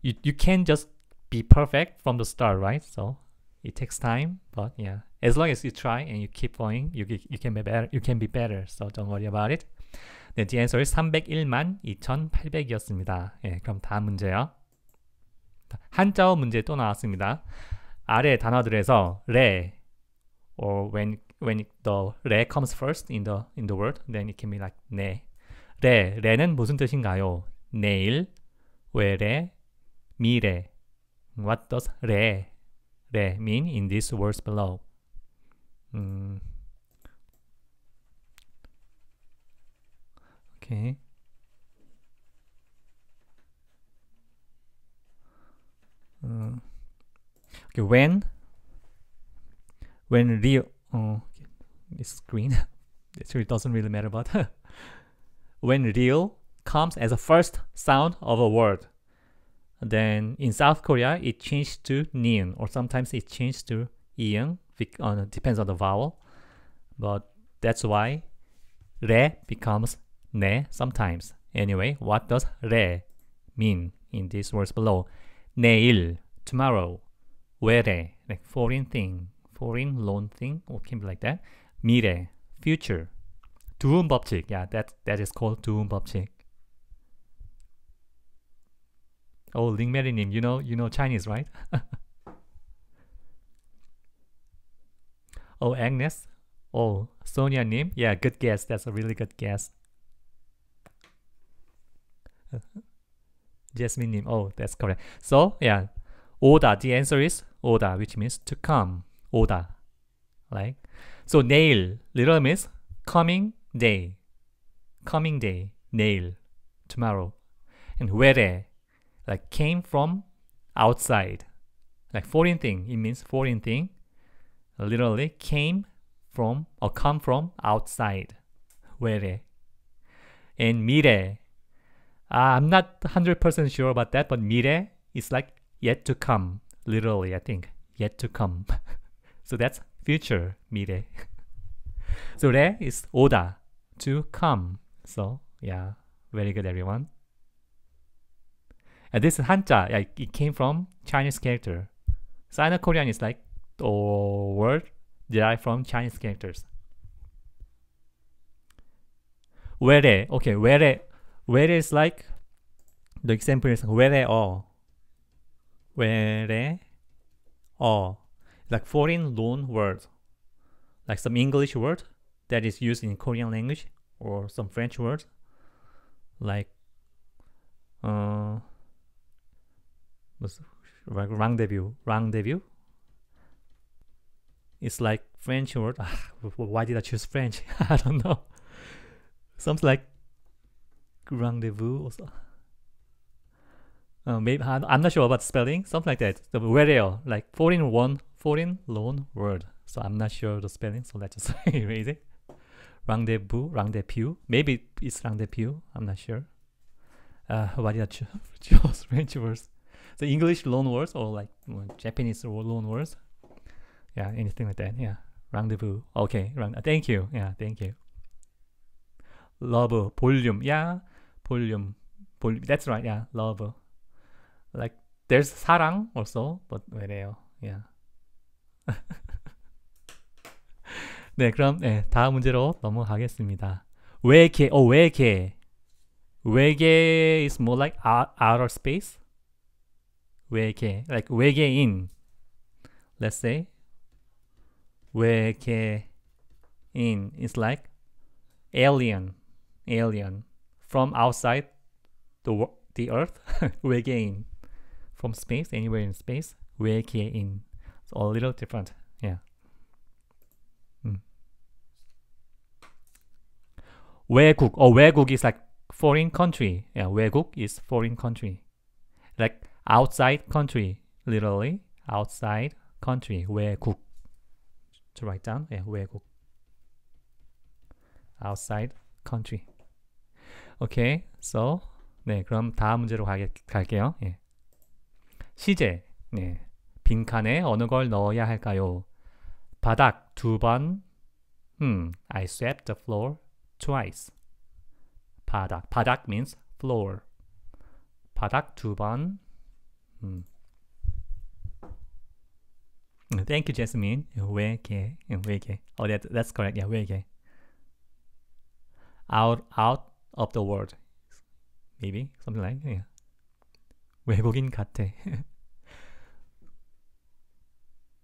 you, you can not just be perfect from the start, right? So it takes time, but yeah, as long as you try and you keep going, you, you can be better. You can be better. So don't worry about it. 네, the answer is 301만 2,800이었습니다. 예, 그럼 다음 문제요. 한자어 문제 또 나왔습니다. 아래 단어들에서 레 or when when the 레 comes first in the in the word then it can be like 네. 레 레는 무슨 뜻인가요? 내일 외래 미래 What does 레레 mean in these words below? 음 Okay. Uh, okay, when when real oh, okay. this green, <laughs> this really doesn't really matter, but <laughs> when real comes as a first sound of a word, then in South Korea it changed to nian or sometimes it changed to ian. Uh, depends on the vowel, but that's why re becomes 네, sometimes. Anyway, what does re mean in these words below? 내일, tomorrow, 외래, like foreign thing, foreign loan thing, or can be like that. 미래, future. 두음 법칙. Yeah, that that is called 두음 법칙. Oh, Ling Merinim, you know you know Chinese, right? <laughs> oh, Agnes. Oh, Sonia Nim. Yeah, good guess. That's a really good guess. <laughs> Jasmine name. Oh, that's correct. So yeah, order. The answer is order, which means to come. Order, right? So nail literally means coming day, coming day. Nail tomorrow, and where like came from outside, like foreign thing. It means foreign thing. Literally came from or come from outside. Where and mire uh, I'm not 100% sure about that, but 미래 is like yet to come, literally, I think. Yet to come. <laughs> so that's future, 미래. <laughs> so re is 오다, to come. So, yeah, very good, everyone. And this is Hanja, yeah, it came from Chinese character. Sino-Korean is like the word derived from Chinese characters. Where, okay, where whereas like the example is where or where or like foreign loan word like some English word that is used in Korean language or some French word like uh, like rendezvous debut it's like French word ah, why did I choose French <laughs> I don't know something like rendezvous or something. Uh, oh, maybe I'm, not sure about spelling, something like that. The radio, like 14 one, 14-lone word. So I'm not sure the spelling, so let's just <laughs> erase it. Rendezvous, rendezvous. Maybe it's rendezvous. I'm not sure. Uh, <laughs> what are those <laughs> words? The English loan words or like mm, Japanese loan words? Yeah, anything like that. Yeah, rendezvous. Okay, thank you. Yeah, thank you. Love, volume. Yeah. volume. 볼, that's right. Yeah, love. Like there's 사랑 also, but 왜래요? Yeah. 네, 그럼 네, 다음 문제로 넘어가겠습니다. 외계, 어 외계. 외계 is more like outer space. 외계, like 외계인. Let's say 외계인 is like alien, alien. from outside the, the earth, <laughs> wege in. From space, anywhere in space, we in. It's a little different, yeah. Mm. 외국, or 외국 is like foreign country. Yeah, 외국 is foreign country. Like outside country, literally. Outside country, 외국. To write down, yeah, 외국. Outside country. 오케이, so 네, 그럼 다음 문제로 가게, 갈게요. 예. 시제, 네, 빈칸에 어느 걸 넣어야 할까요? 바닥 두 번, 음, I swept the floor twice. 바닥, 바닥 means floor. 바닥 두 번, 음. Thank you, Jasmine. 외계, 외계. Oh, that, that's correct. Yeah, 외계. Out, out of the world. Maybe something like yeah. 외국인 같아.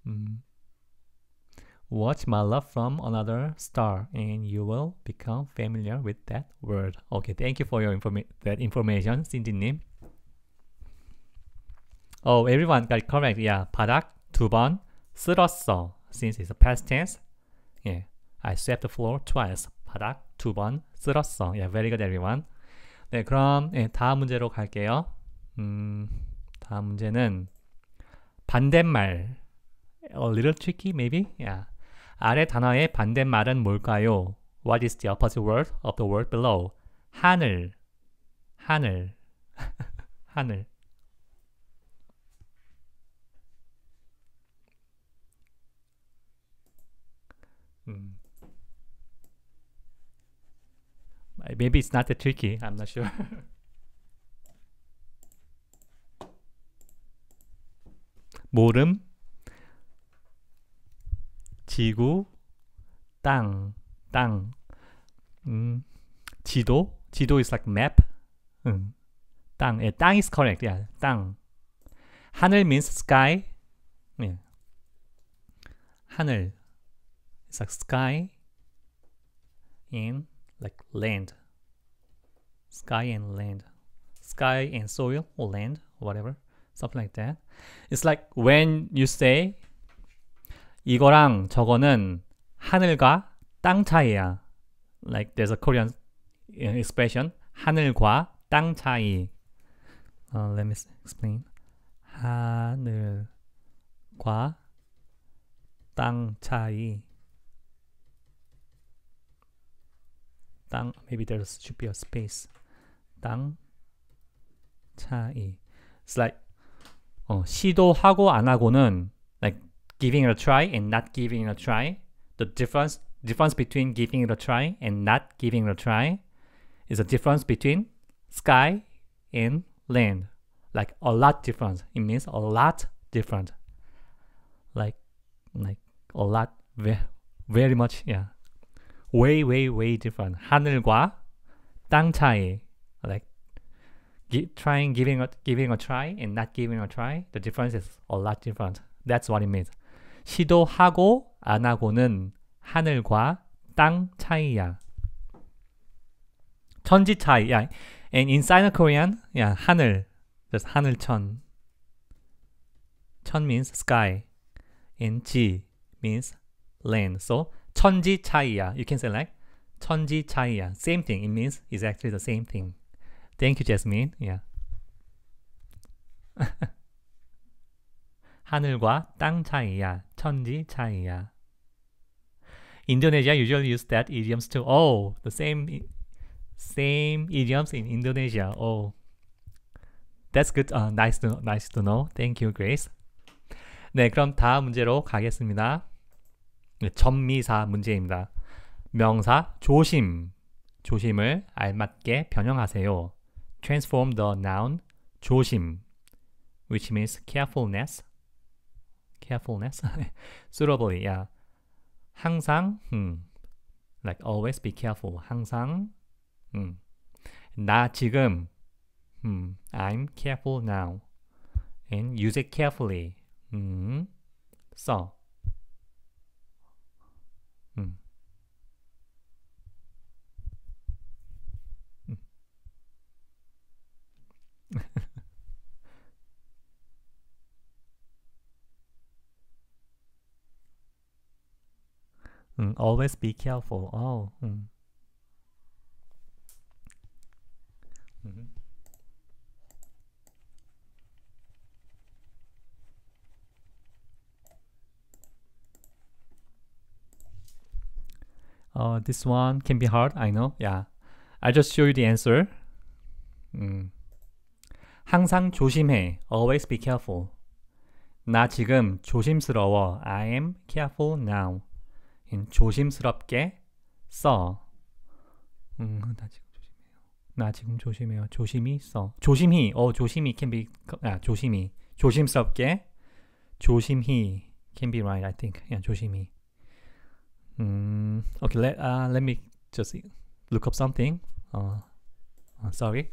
mm. <laughs> Watch my love from another star, and you will become familiar with that word. Okay, thank you for your informa that information, Cindy님. Oh, everyone got correct. Yeah, 바닥 두번 쓸었어. Since it's a past tense, yeah, I swept the floor twice. 바닥 두번 쓸었어. Yeah, very good everyone. 네, 그럼 네, 다음 문제로 갈게요. 음, 다음 문제는 반대말. A little tricky maybe? Yeah. 아래 단어의 반대말은 뭘까요? What is the opposite word of the word below? 하늘, 하늘, 하늘. 음. maybe it's not that tricky. I'm not sure. m o r 모름, 지구, 땅, 땅. 음, 지도, 지도 is like map. 음, 땅, yeah, 땅 is correct. Yeah, 땅. 하늘 means sky. Yeah. 하늘, it's like sky in like land. sky and land sky and soil or land or whatever something like that it's like when you say 이거랑 저거는 하늘과 땅 차이야 like there's a korean expression 하늘과 땅 차이 uh, let me explain 하늘과 땅 차이 땅 maybe there should be a space 땅 차이. It's like 어, 시도하고 안 하고는 like giving it a try and not giving it a try. The difference difference between giving it a try and not giving it a try is a difference between sky and land. Like a lot different. It means a lot different. Like like a lot very very much yeah. way way way different. 하늘과 땅 차이. give, trying giving a, giving a try and not giving a try the difference is a lot different. That's what it means. 시도하고 안 하고는 하늘과 땅 차이야. 천지 차이. Yeah. And in Sino Korean, yeah, 하늘. Just 하늘천. 천 means sky. And 지 means land. So 천지 차이야. You can say like 천지 차이야. Same thing. It means exactly the same thing. Thank you, Jasmine. Yeah. 하늘과 땅 차이야. 천지 차이야. Indonesia usually use that idioms too. Oh, the same same idioms in Indonesia. Oh. That's good. Uh, nice to nice to know. Thank you, Grace. 네, 그럼 다음 문제로 가겠습니다. 전미사 문제입니다. 명사 조심, 조심을 알맞게 변형하세요. transform the noun 조심 which means carefulness carefulness suitably yeah 항상 음. like always be careful 항상 음. 나 지금 음. I'm careful now and use it carefully 음. 써 <laughs> mm, always be careful. Oh. Mm. -hmm. Oh, this one can be hard. I know. Yeah. I just show you the answer. Mm. 항상 조심해. Always be careful. 나 지금 조심스러워. I am careful now. 조심스럽게 써. 음, 나 지금 조심해요. 나 지금 조심해요. 조심히 써. 조심히. 어, 조심히 can be 아, 조심히. 조심스럽게. 조심히 can be right, I think. Yeah, 조심히. 음, okay, let uh, let me just look up something. 어, uh, sorry.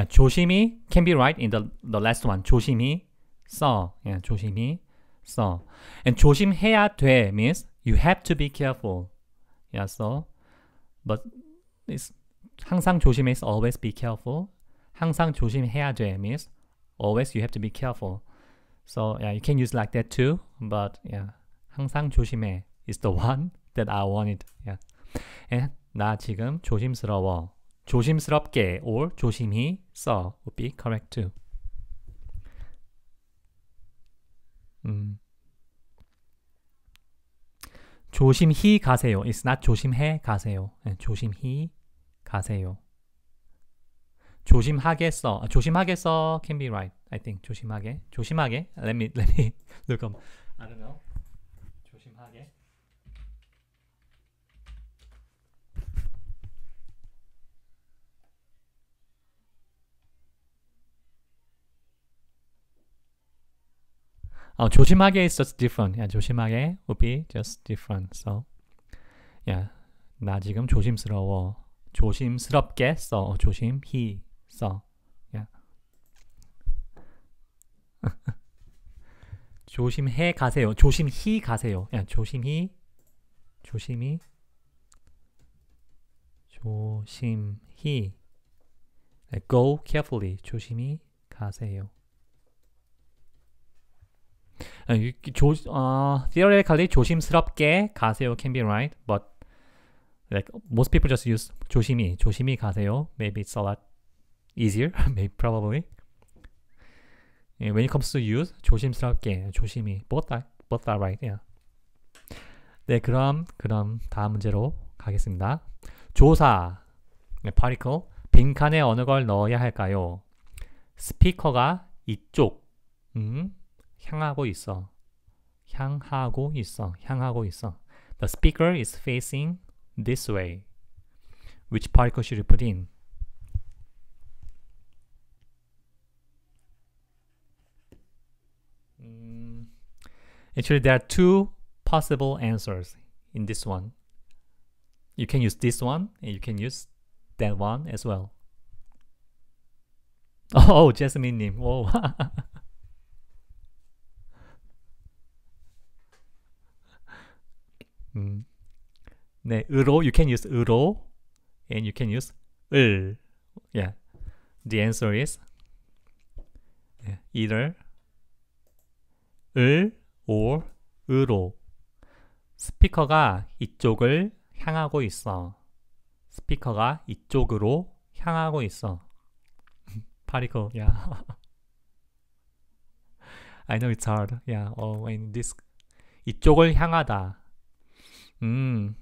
예, 조심히 can be right in the, the last one. 조심히 써. 예, 조심히 써. And 조심해야 돼 means you have to be careful. 예, so but it's 항상 조심해 is always be careful. 항상 조심해야 돼 means always you have to be careful. So yeah, you can use like that too. But yeah, 항상 조심해 is the one that I wanted. Yeah. 나 지금 조심스러워. 조심스럽게 or 조심히 써 would be correct too. 음. 조심히 가세요. It's not 조심해 가세요. 네, 조심히 가세요. 조심하겠어. 아, 조심하겠어 can be right. I think 조심하게. 조심하게. Let me let me look up. I don't know. 어, 조심하게 is just different. Yeah, 조심하게 would be just different. So, yeah, 나 지금 조심스러워. 조심스럽게 써. 조심히 써. Yeah. 조심해 가세요. 조심히 가세요. Yeah, 조심히, 조심히, 조심히. Go carefully. 조심히 가세요. 조, 어, theoretically 조심스럽게 가세요 can be right, but like most people just use 조심히 조심히 가세요. Maybe it's a lot easier, maybe probably. When it comes to use 조심스럽게 조심히 both are both are right. Yeah. 네, 그럼 그럼 다음 문제로 가겠습니다. 조사 네, particle 빈칸에 어느 걸 넣어야 할까요? 스피커가 이쪽 음, 향하고 있어. 향하고 있어. 향하고 있어. The speaker is facing this way. Which particle should you put in? Actually, there are two possible answers in this one. You can use this one and you can use that one as well. <laughs> Oh, Jasmine name. Whoa. <laughs> 음. 네, 으로 you can use 으로 and you can use 을. Yeah. The answer is yeah, either 을 or 으로. 스피커가 이쪽을 향하고 있어. 스피커가 이쪽으로 향하고 있어. Particle, yeah. I know it's hard. Yeah. Oh, and this 이쪽을 향하다. Mm.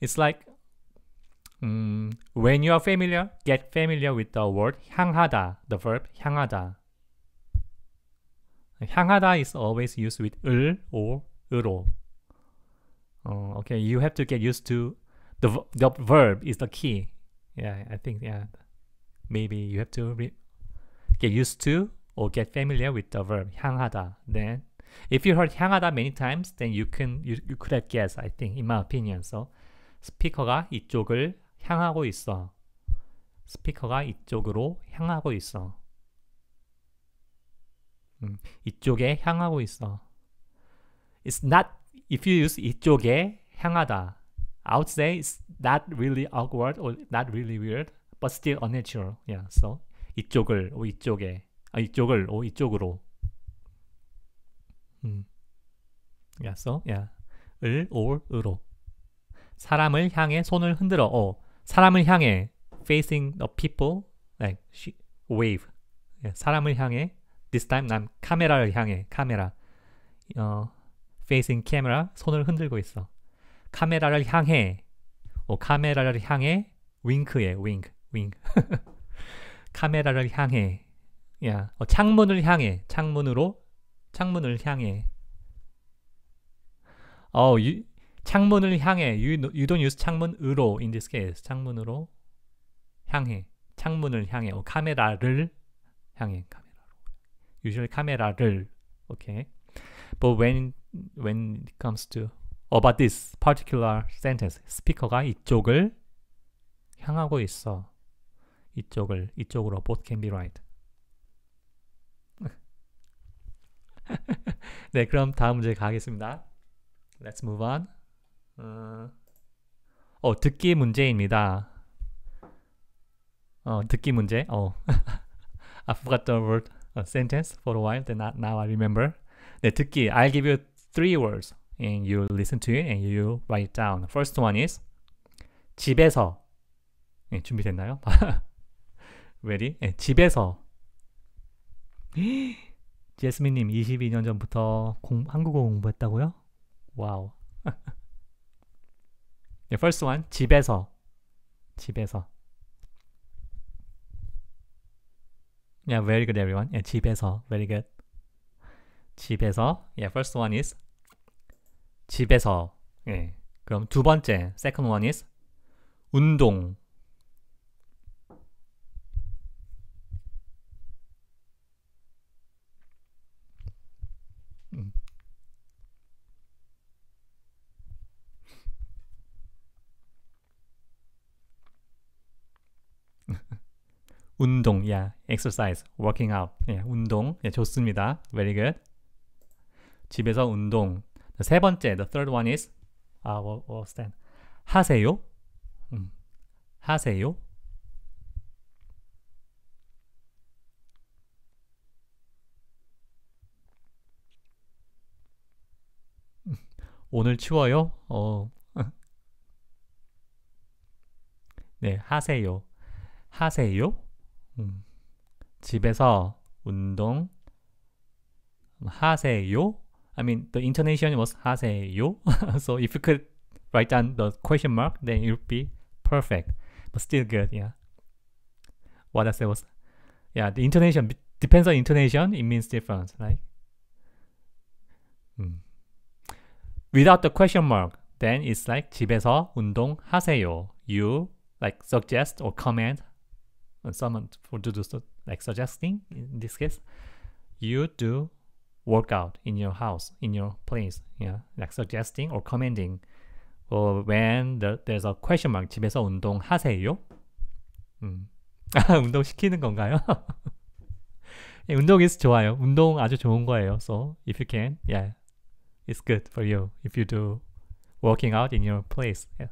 It's like um, when you are familiar, get familiar with the word 향하다, the verb 향하다. 향하다 is always used with 을 or 으로. okay, you have to get used to the the verb is the key. Yeah, I think yeah, maybe you have to get used to or get familiar with the verb 향하다. Then If you heard 향하다 many times, then you can you, you could have guessed, I think, in my opinion. So 스피커가 이쪽을 향하고 있어. 스피커가 이쪽으로 향하고 있어. 음, 이쪽에 향하고 있어. It's not if you use 이쪽에 향하다. I would say it's not really awkward or not really weird, but still unnatural. Yeah, so 이쪽을 오 이쪽에 아 이쪽을 오 이쪽으로 음. 야, 써? 야. 을, 올, 으로. 사람을 향해 손을 흔들어. 어. 사람을 향해 facing the people like wave. 예, 사람을 향해 this time 난 카메라를 향해 카메라. 어, facing camera 손을 흔들고 있어. 카메라를 향해 어, 카메라를 향해 윙크해 윙크 윙크 카메라를 향해 야 어, 창문을 향해 창문으로 창문을 향해. 어, 유, 창문을 향해. You, you don't use 창문으로 in this case. 창문으로 향해. 창문을 향해. 어, 카메라를 향해. 카메라로. Usually 카메라를. Okay. But when when it comes to about this particular sentence, 스피커가 이쪽을 향하고 있어. 이쪽을 이쪽으로 both can be right. 네, 그럼 다음 문제 가겠습니다. Let's move on. 어, 어 듣기 문제입니다. 어, 듣기 문제. 어. I forgot the word a sentence for a while, then now I remember. 네, 듣기. I'll give you three words and you listen to it and you write down. First one is 집에서. 네, 준비됐나요? Ready? 네, 집에서. 제스민님 22년 전부터 공, 한국어 공부했다고요? 와우. 네, first one 집에서 집에서. Yeah, very good everyone. Yeah, 집에서 very good. 집에서. Yeah, first one is 집에서. 예. 그럼 두 번째 second one is 운동. 운동, yeah, exercise, working out, yeah, 운동, yeah, 좋습니다. Very good. 집에서 운동. 세 번째, the third one is, 아, uh, what, what's that? 하세요. 음, 하세요. 오늘 추워요? 어. 네, 하세요. 하세요? 집에서 운동 하세요. I mean, the intonation was 하세요. <laughs> so if you could write down the question mark, then it would be perfect. But still good, yeah. What I said was, yeah, the intonation depends on intonation. It means different, right? Mm. Without the question mark, then it's like 집에서 하세요. You like suggest or comment summoned for to do like suggesting in this case, you do workout in your house, in your place. Yeah, like suggesting or commanding. Or when the, there's a question mark, 집에서 운동하세요. 음. 아, 운동 시키는 건가요? 예, 운동 is 좋아요. 운동 아주 좋은 거예요. So if you can, yeah, it's good for you if you do working out in your place. Yeah.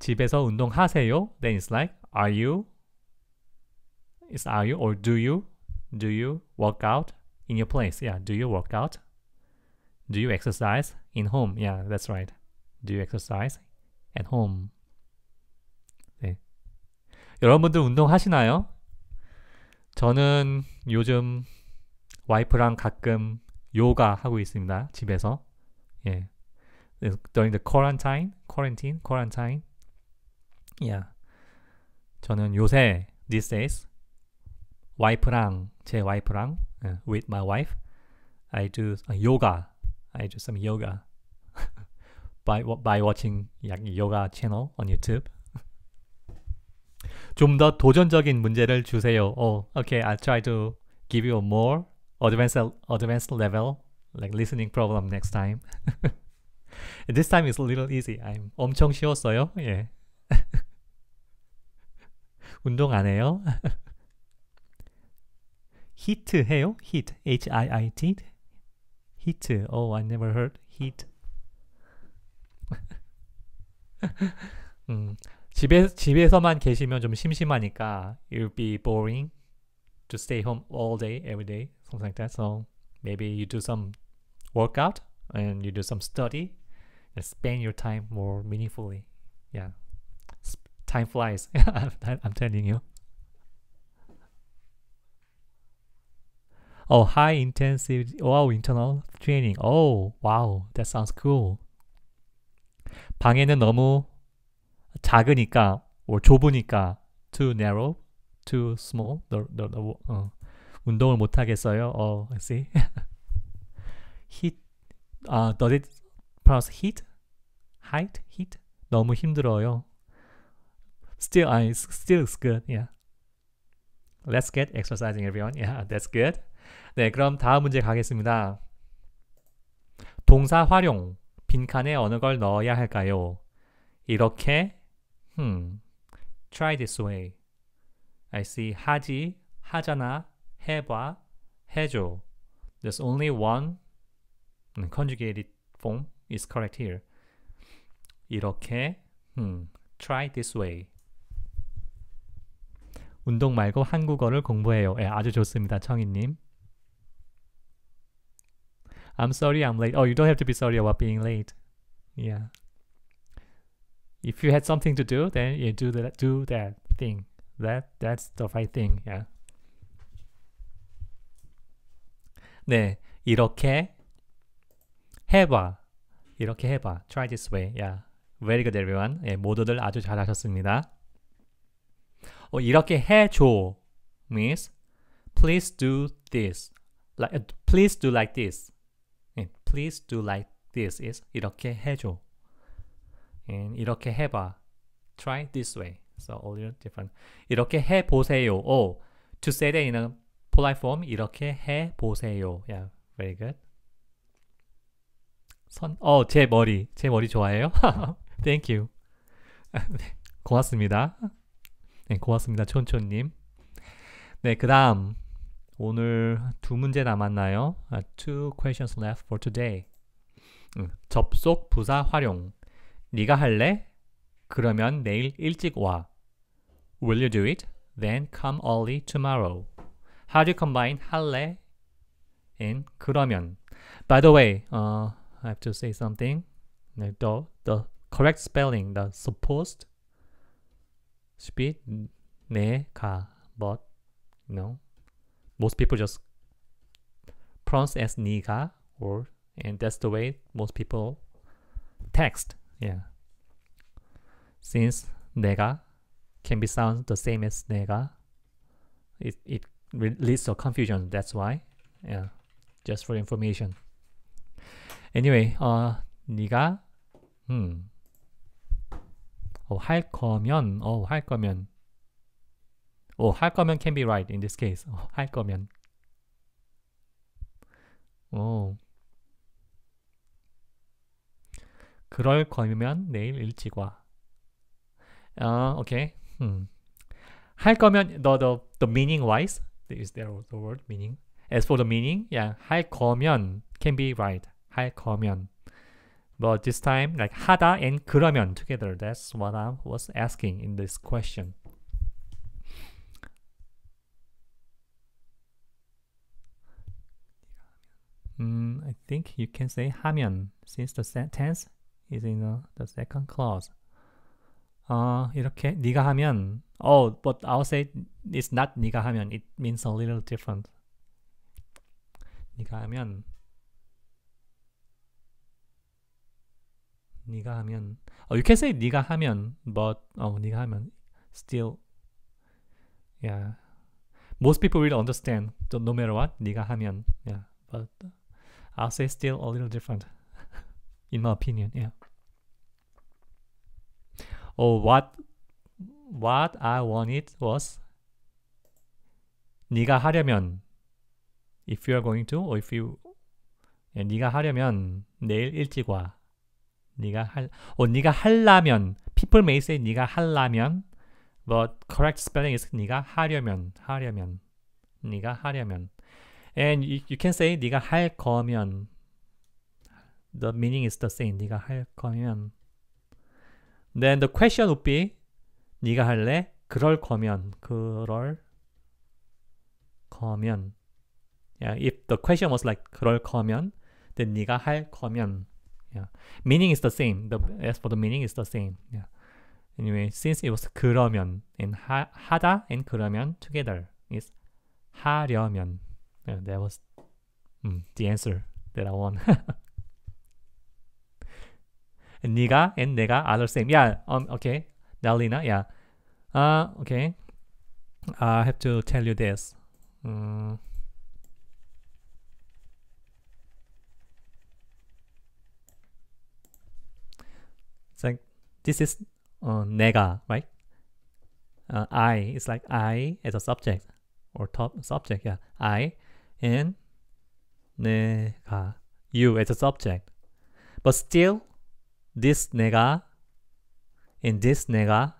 집에서 운동하세요. Then it's like, are you is are you or do you? Do you work out in your place? Yeah, do you work out? Do you exercise in home? Yeah, that's right. Do you exercise at home? 네. 여러분들 운동하시나요? 저는 요즘 와이프랑 가끔 요가 하고 있습니다. 집에서. 예. During the quarantine, quarantine, quarantine. Yeah. 저는 요새 these days 와이프랑 제 와이프랑 uh, with my wife I do uh, yoga I do some yoga by by watching yoga channel on YouTube 좀 더 도전적인 문제를 주세요. Oh, okay, I'll try to give you a more advanced advanced level like listening problem next time. This time is a little easy. I'm 엄청 쉬웠어요. 예. 운동 안 해요? Hit hail hit H-I-I-T hit oh I never heard hit <laughs> 음, 집에, 집에서만 계시면 좀 심심하니까 it'll be boring to stay home all day every day something like that so maybe you do some workout and you do some study and spend your time more meaningfully yeah time flies <laughs> I'm telling you Oh, high intensive, wow, internal training. Oh, wow, that sounds cool. 방에는 너무 작으니까, or 좁으니까, too narrow, too small. The, the, the, 어. 운동을 못 하겠어요. 어, see. heat, 아, uh, does it pronounce heat? Height, heat. 너무 힘들어요. Still, I, still is good. Yeah. Let's get exercising, everyone. Yeah, that's good. 네, 그럼 다음 문제 가겠습니다. 동사 활용, 빈칸에 어느 걸 넣어야 할까요? 이렇게, 음, try this way. I see, 하지, 하잖아, 해봐, 해줘. There's only one 음, conjugated form is correct here. 이렇게, 음, try this way. 운동 말고 한국어를 공부해요. 예, 아주 좋습니다. 청희님. I'm sorry I'm late. Oh, you don't have to be sorry about being late. Yeah. If you had something to do, then you do that do that thing. That that's the right thing. Yeah. 네, 이렇게 해봐. 이렇게 해봐. Try this way. Yeah. Very good everyone. 예, 모두들 아주 잘하셨습니다. 어, 이렇게 해줘 means please do this. Like, please do like this. please do like this is 이렇게 해줘. And 이렇게 해봐. Try this way. So a little different. 이렇게 해 보세요. Oh, to say that in a polite form 이렇게 해 보세요. Yeah, very good. 선, 어, 제 머리, 제 머리 좋아해요? Thank you. 고맙습니다. 네, 고맙습니다. 촌촌님. 네, 그 다음 오늘 두 문제 남았나요? Uh, two questions left for today. 응. 접속 부사 활용. 네가 할래? 그러면 내일 일찍 와. Will you do it? Then come early tomorrow. How do you combine 할래 and 그러면? By the way, uh, I have to say something. The, the correct spelling, the supposed should be 내가, but you know. most people just pronounce as niga or and that's the way most people text. Yeah. Since nega can be sound the same as nega, it it leads to confusion. That's why. Yeah. Just for information. Anyway, uh, 네가 음, 어, 할 거면, 어, 할 거면 어, 할 거면 can be right in this case. 어, 할 거면. 어. 그럴 거면 내일 일찍 와. 아, 어, 오케이. 음. 할 거면 the the the meaning wise is there the word meaning. As for the meaning, yeah, 할 거면 can be right. 할 거면. But this time, like 하다 and 그러면 together. That's what I was asking in this question. Mm, I think you can say 하면 since the sentence is in the, second clause. u 어, 이렇게 네가 하면 oh but I'll say it's not 네가 하면 it means a little different. 네가 하면 네가 하면 oh, you can say 네가 하면 but oh 네가 하면 still yeah most people will understand no matter what 네가 하면 yeah but I'll say still a little different, in my opinion. Yeah. Or h what? What I wanted was 네가 하려면 if you are going to or if you 예, 네가 하려면 내일 일찍 와. 네가 할, 어, 네가 할라면 people may say 네가 할라면 but correct spelling is 네가 하려면 하려면 네가 하려면 And you, you can say 네가 할 거면 the meaning is the same. 네가 할 거면 then the question would be 네가 할래? 그럴 거면 그럴 거면 yeah, if the question was like 그럴 거면 then 네가 할 거면 yeah. meaning is the same. The as for the meaning is the same. Yeah. Anyway, since it was 그러면 and 하, 하다 and 그러면 together is 하려면 And that was mm, the answer that I want. <laughs> and and 내가 are the same. Yeah. Um. Okay. Dalina. Yeah. Uh. Okay. I have to tell you this. Um, it's like this is uh, 내가 right? Uh, I It's like I as a subject or top subject. Yeah, I in 내가 you as a subject. But still this 내가 in this 내가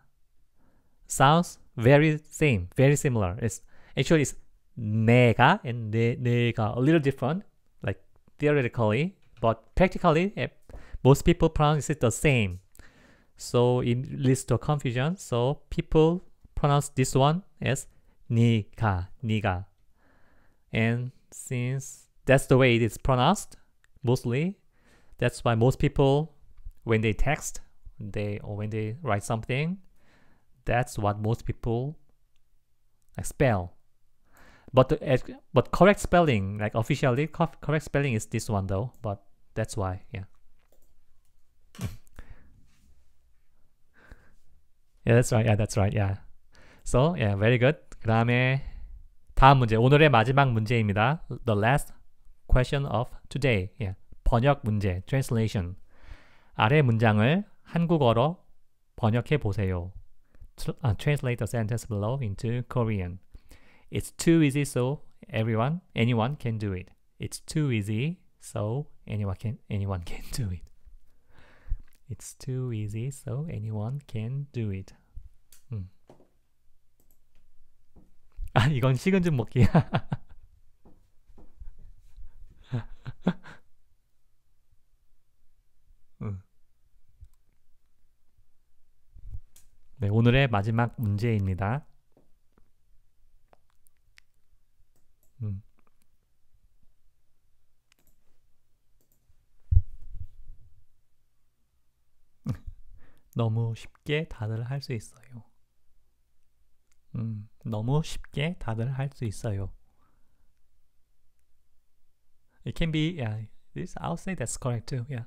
sounds very same, very similar. It's actually it's 내가 and 내, 내가 a little different like theoretically, but practically most people pronounce it the same. So it leads to confusion. So people pronounce this one as 니가, 니가. And since that's the way it is pronounced, mostly, that's why most people, when they text, they or when they write something, that's what most people like, spell. But the, but correct spelling, like officially correct spelling, is this one though. But that's why, yeah. <laughs> yeah, that's right. Yeah, that's right. Yeah. So yeah, very good. 그다음에 다음 문제 오늘의 마지막 문제입니다. The last question of today. 예, 번역 문제 (translation). 아래 문장을 한국어로 번역해 보세요. Translate the sentence below into Korean. It's too easy, so everyone, anyone can do it. It's too easy, so anyone can anyone can do it. It's too easy, so anyone can do it. 아 이건 식은 죽 먹기야 <laughs> 네 오늘의 마지막 문제입니다 음. <laughs> 너무 쉽게 다들 할 수 있어요 음, 너무 쉽게 다들 할 수 있어요. It can be, yeah, this, I'll say that's correct too, yeah.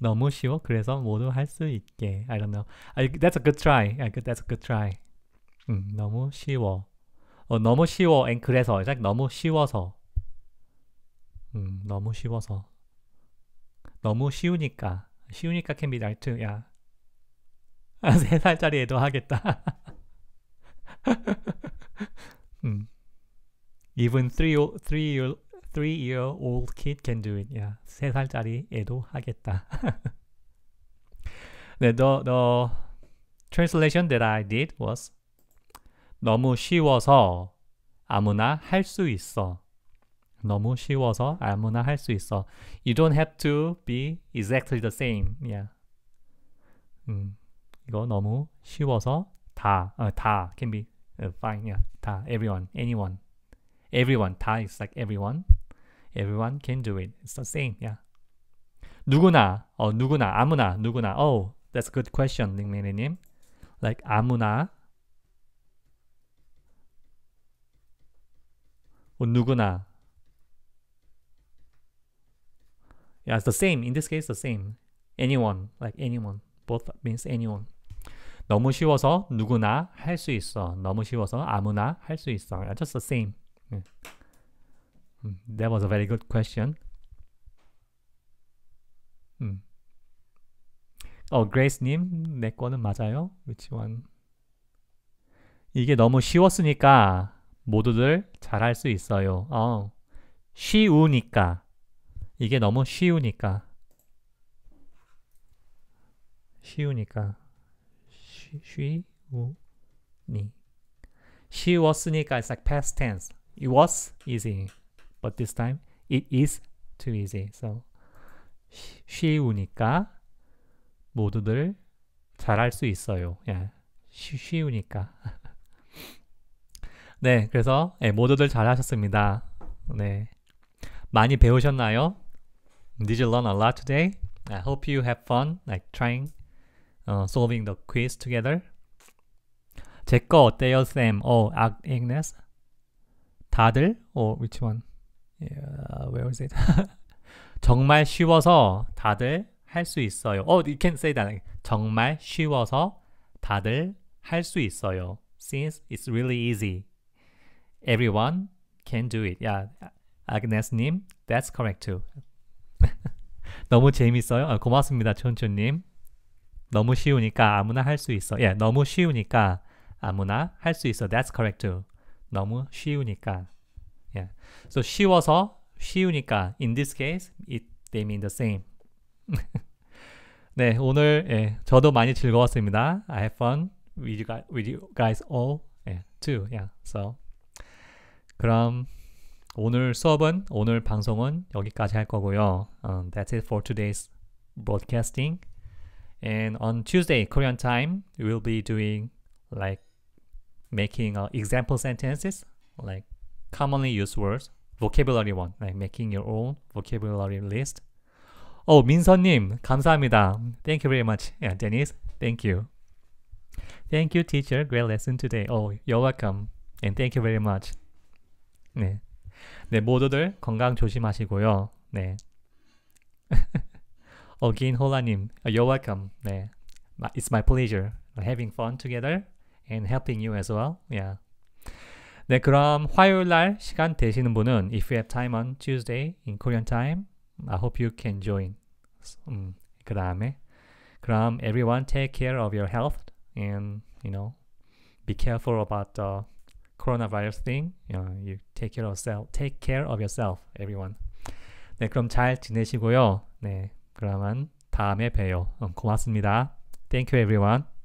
너무 쉬워. 그래서 모두 할 수 있게. I don't know. I, that's a good try. I, that's a good try. 음, 너무 쉬워. 어, 너무 쉬워. And 그래서. It's like 너무 쉬워서. 음, 너무 쉬워서. 너무 쉬우니까. 쉬우니까 캔비 날트. 야. 아, 3살짜리 애도 하겠다. 음. Even three, three, year, three year old kid can do it. 야, 3살짜리 애도 하겠다. 네, the, the translation that I did was 너무 쉬워서 아무나 할 수 있어. 너무 쉬워서 아무나 할 수 있어. You don't have to be exactly the same. Yeah. 음, 이거 너무 쉬워서 다, 어, 다 can be uh, fine. Yeah. 다, everyone, anyone, everyone. 다 is like everyone. Everyone can do it. It's the same. Yeah. 누구나, 어, 누구나, 아무나, 누구나. Oh, that's a good question, 닉맨님. Like 아무나. 어, 누구나 Yeah, it's the same. In this case, the same. Anyone, like anyone. Both means anyone. 너무 쉬워서 누구나 할 수 있어. 너무 쉬워서 아무나 할 수 있어. Just the same. That was a very good question. 음. g r a c e 님내 거는 맞아요? Which one? 이게 너무 쉬웠으니까 모두들 잘할 수 있어요. 어, 쉬우니까. 이게 너무 쉬우니까 쉬우니까 쉬, 쉬우니 쉬웠으니까 it's like past tense it was easy but this time it is too easy so 쉬, 쉬우니까 모두들 잘할 수 있어요 yeah. 예. 쉬, 우니까네 <laughs> 그래서 네, 모두들 잘하셨습니다 네 많이 배우셨나요? Did you learn a lot today? I hope you have fun like trying uh, solving the quiz together. 제 어때요, 쌤? Oh, Agnes. 다들? Or which one? Yeah, where was it? <laughs> 정말 쉬워서 다들 할 수 있어요. Oh, you can say that. 정말 쉬워서 다들 할 수 있어요. Since it's really easy. Everyone can do it. Yeah, Nim, that's correct too. 너무 재밌어요. 아, 고맙습니다, 촌촌님. 너무 쉬우니까 아무나 할 수 있어. 예, 너무 쉬우니까 아무나 할 수 있어. That's correct too. 너무 쉬우니까. Yeah. So 쉬워서 쉬우니까 in this case it they mean the same. 네, 오늘 예, 저도 많이 즐거웠습니다. I have fun with you guys, with you guys all 예, too. Yeah. So 그럼 오늘 수업은 오늘 방송은 여기까지 할 거고요. Um, that's it for today's broadcasting. And on Tuesday Korean time, we'll be doing like making uh, example sentences, like commonly used words, vocabulary one, like making your own vocabulary list. Oh, 민서님, 감사합니다. Thank you very much. Yeah, Denise, thank you. Thank you, teacher. Great lesson today. Oh, you're welcome. And thank you very much. 네. 네, 모두들 건강 조심하시고요. 네. Again, 홀라님, you're welcome. 네, it's my pleasure having fun together and helping you as well. Yeah. 네, 그럼 화요일 날 시간 되시는 분은 if you have time on Tuesday in Korean time, I hope you can join. 음, 그 다음에 그럼 everyone take care of your health and you know be careful about the coronavirus thing, you, know, you take care of yourself, take care of yourself, everyone. 네, 그럼 잘 지내시고요. 네, 그러면 다음에 봬요. 고맙습니다. Thank you, everyone.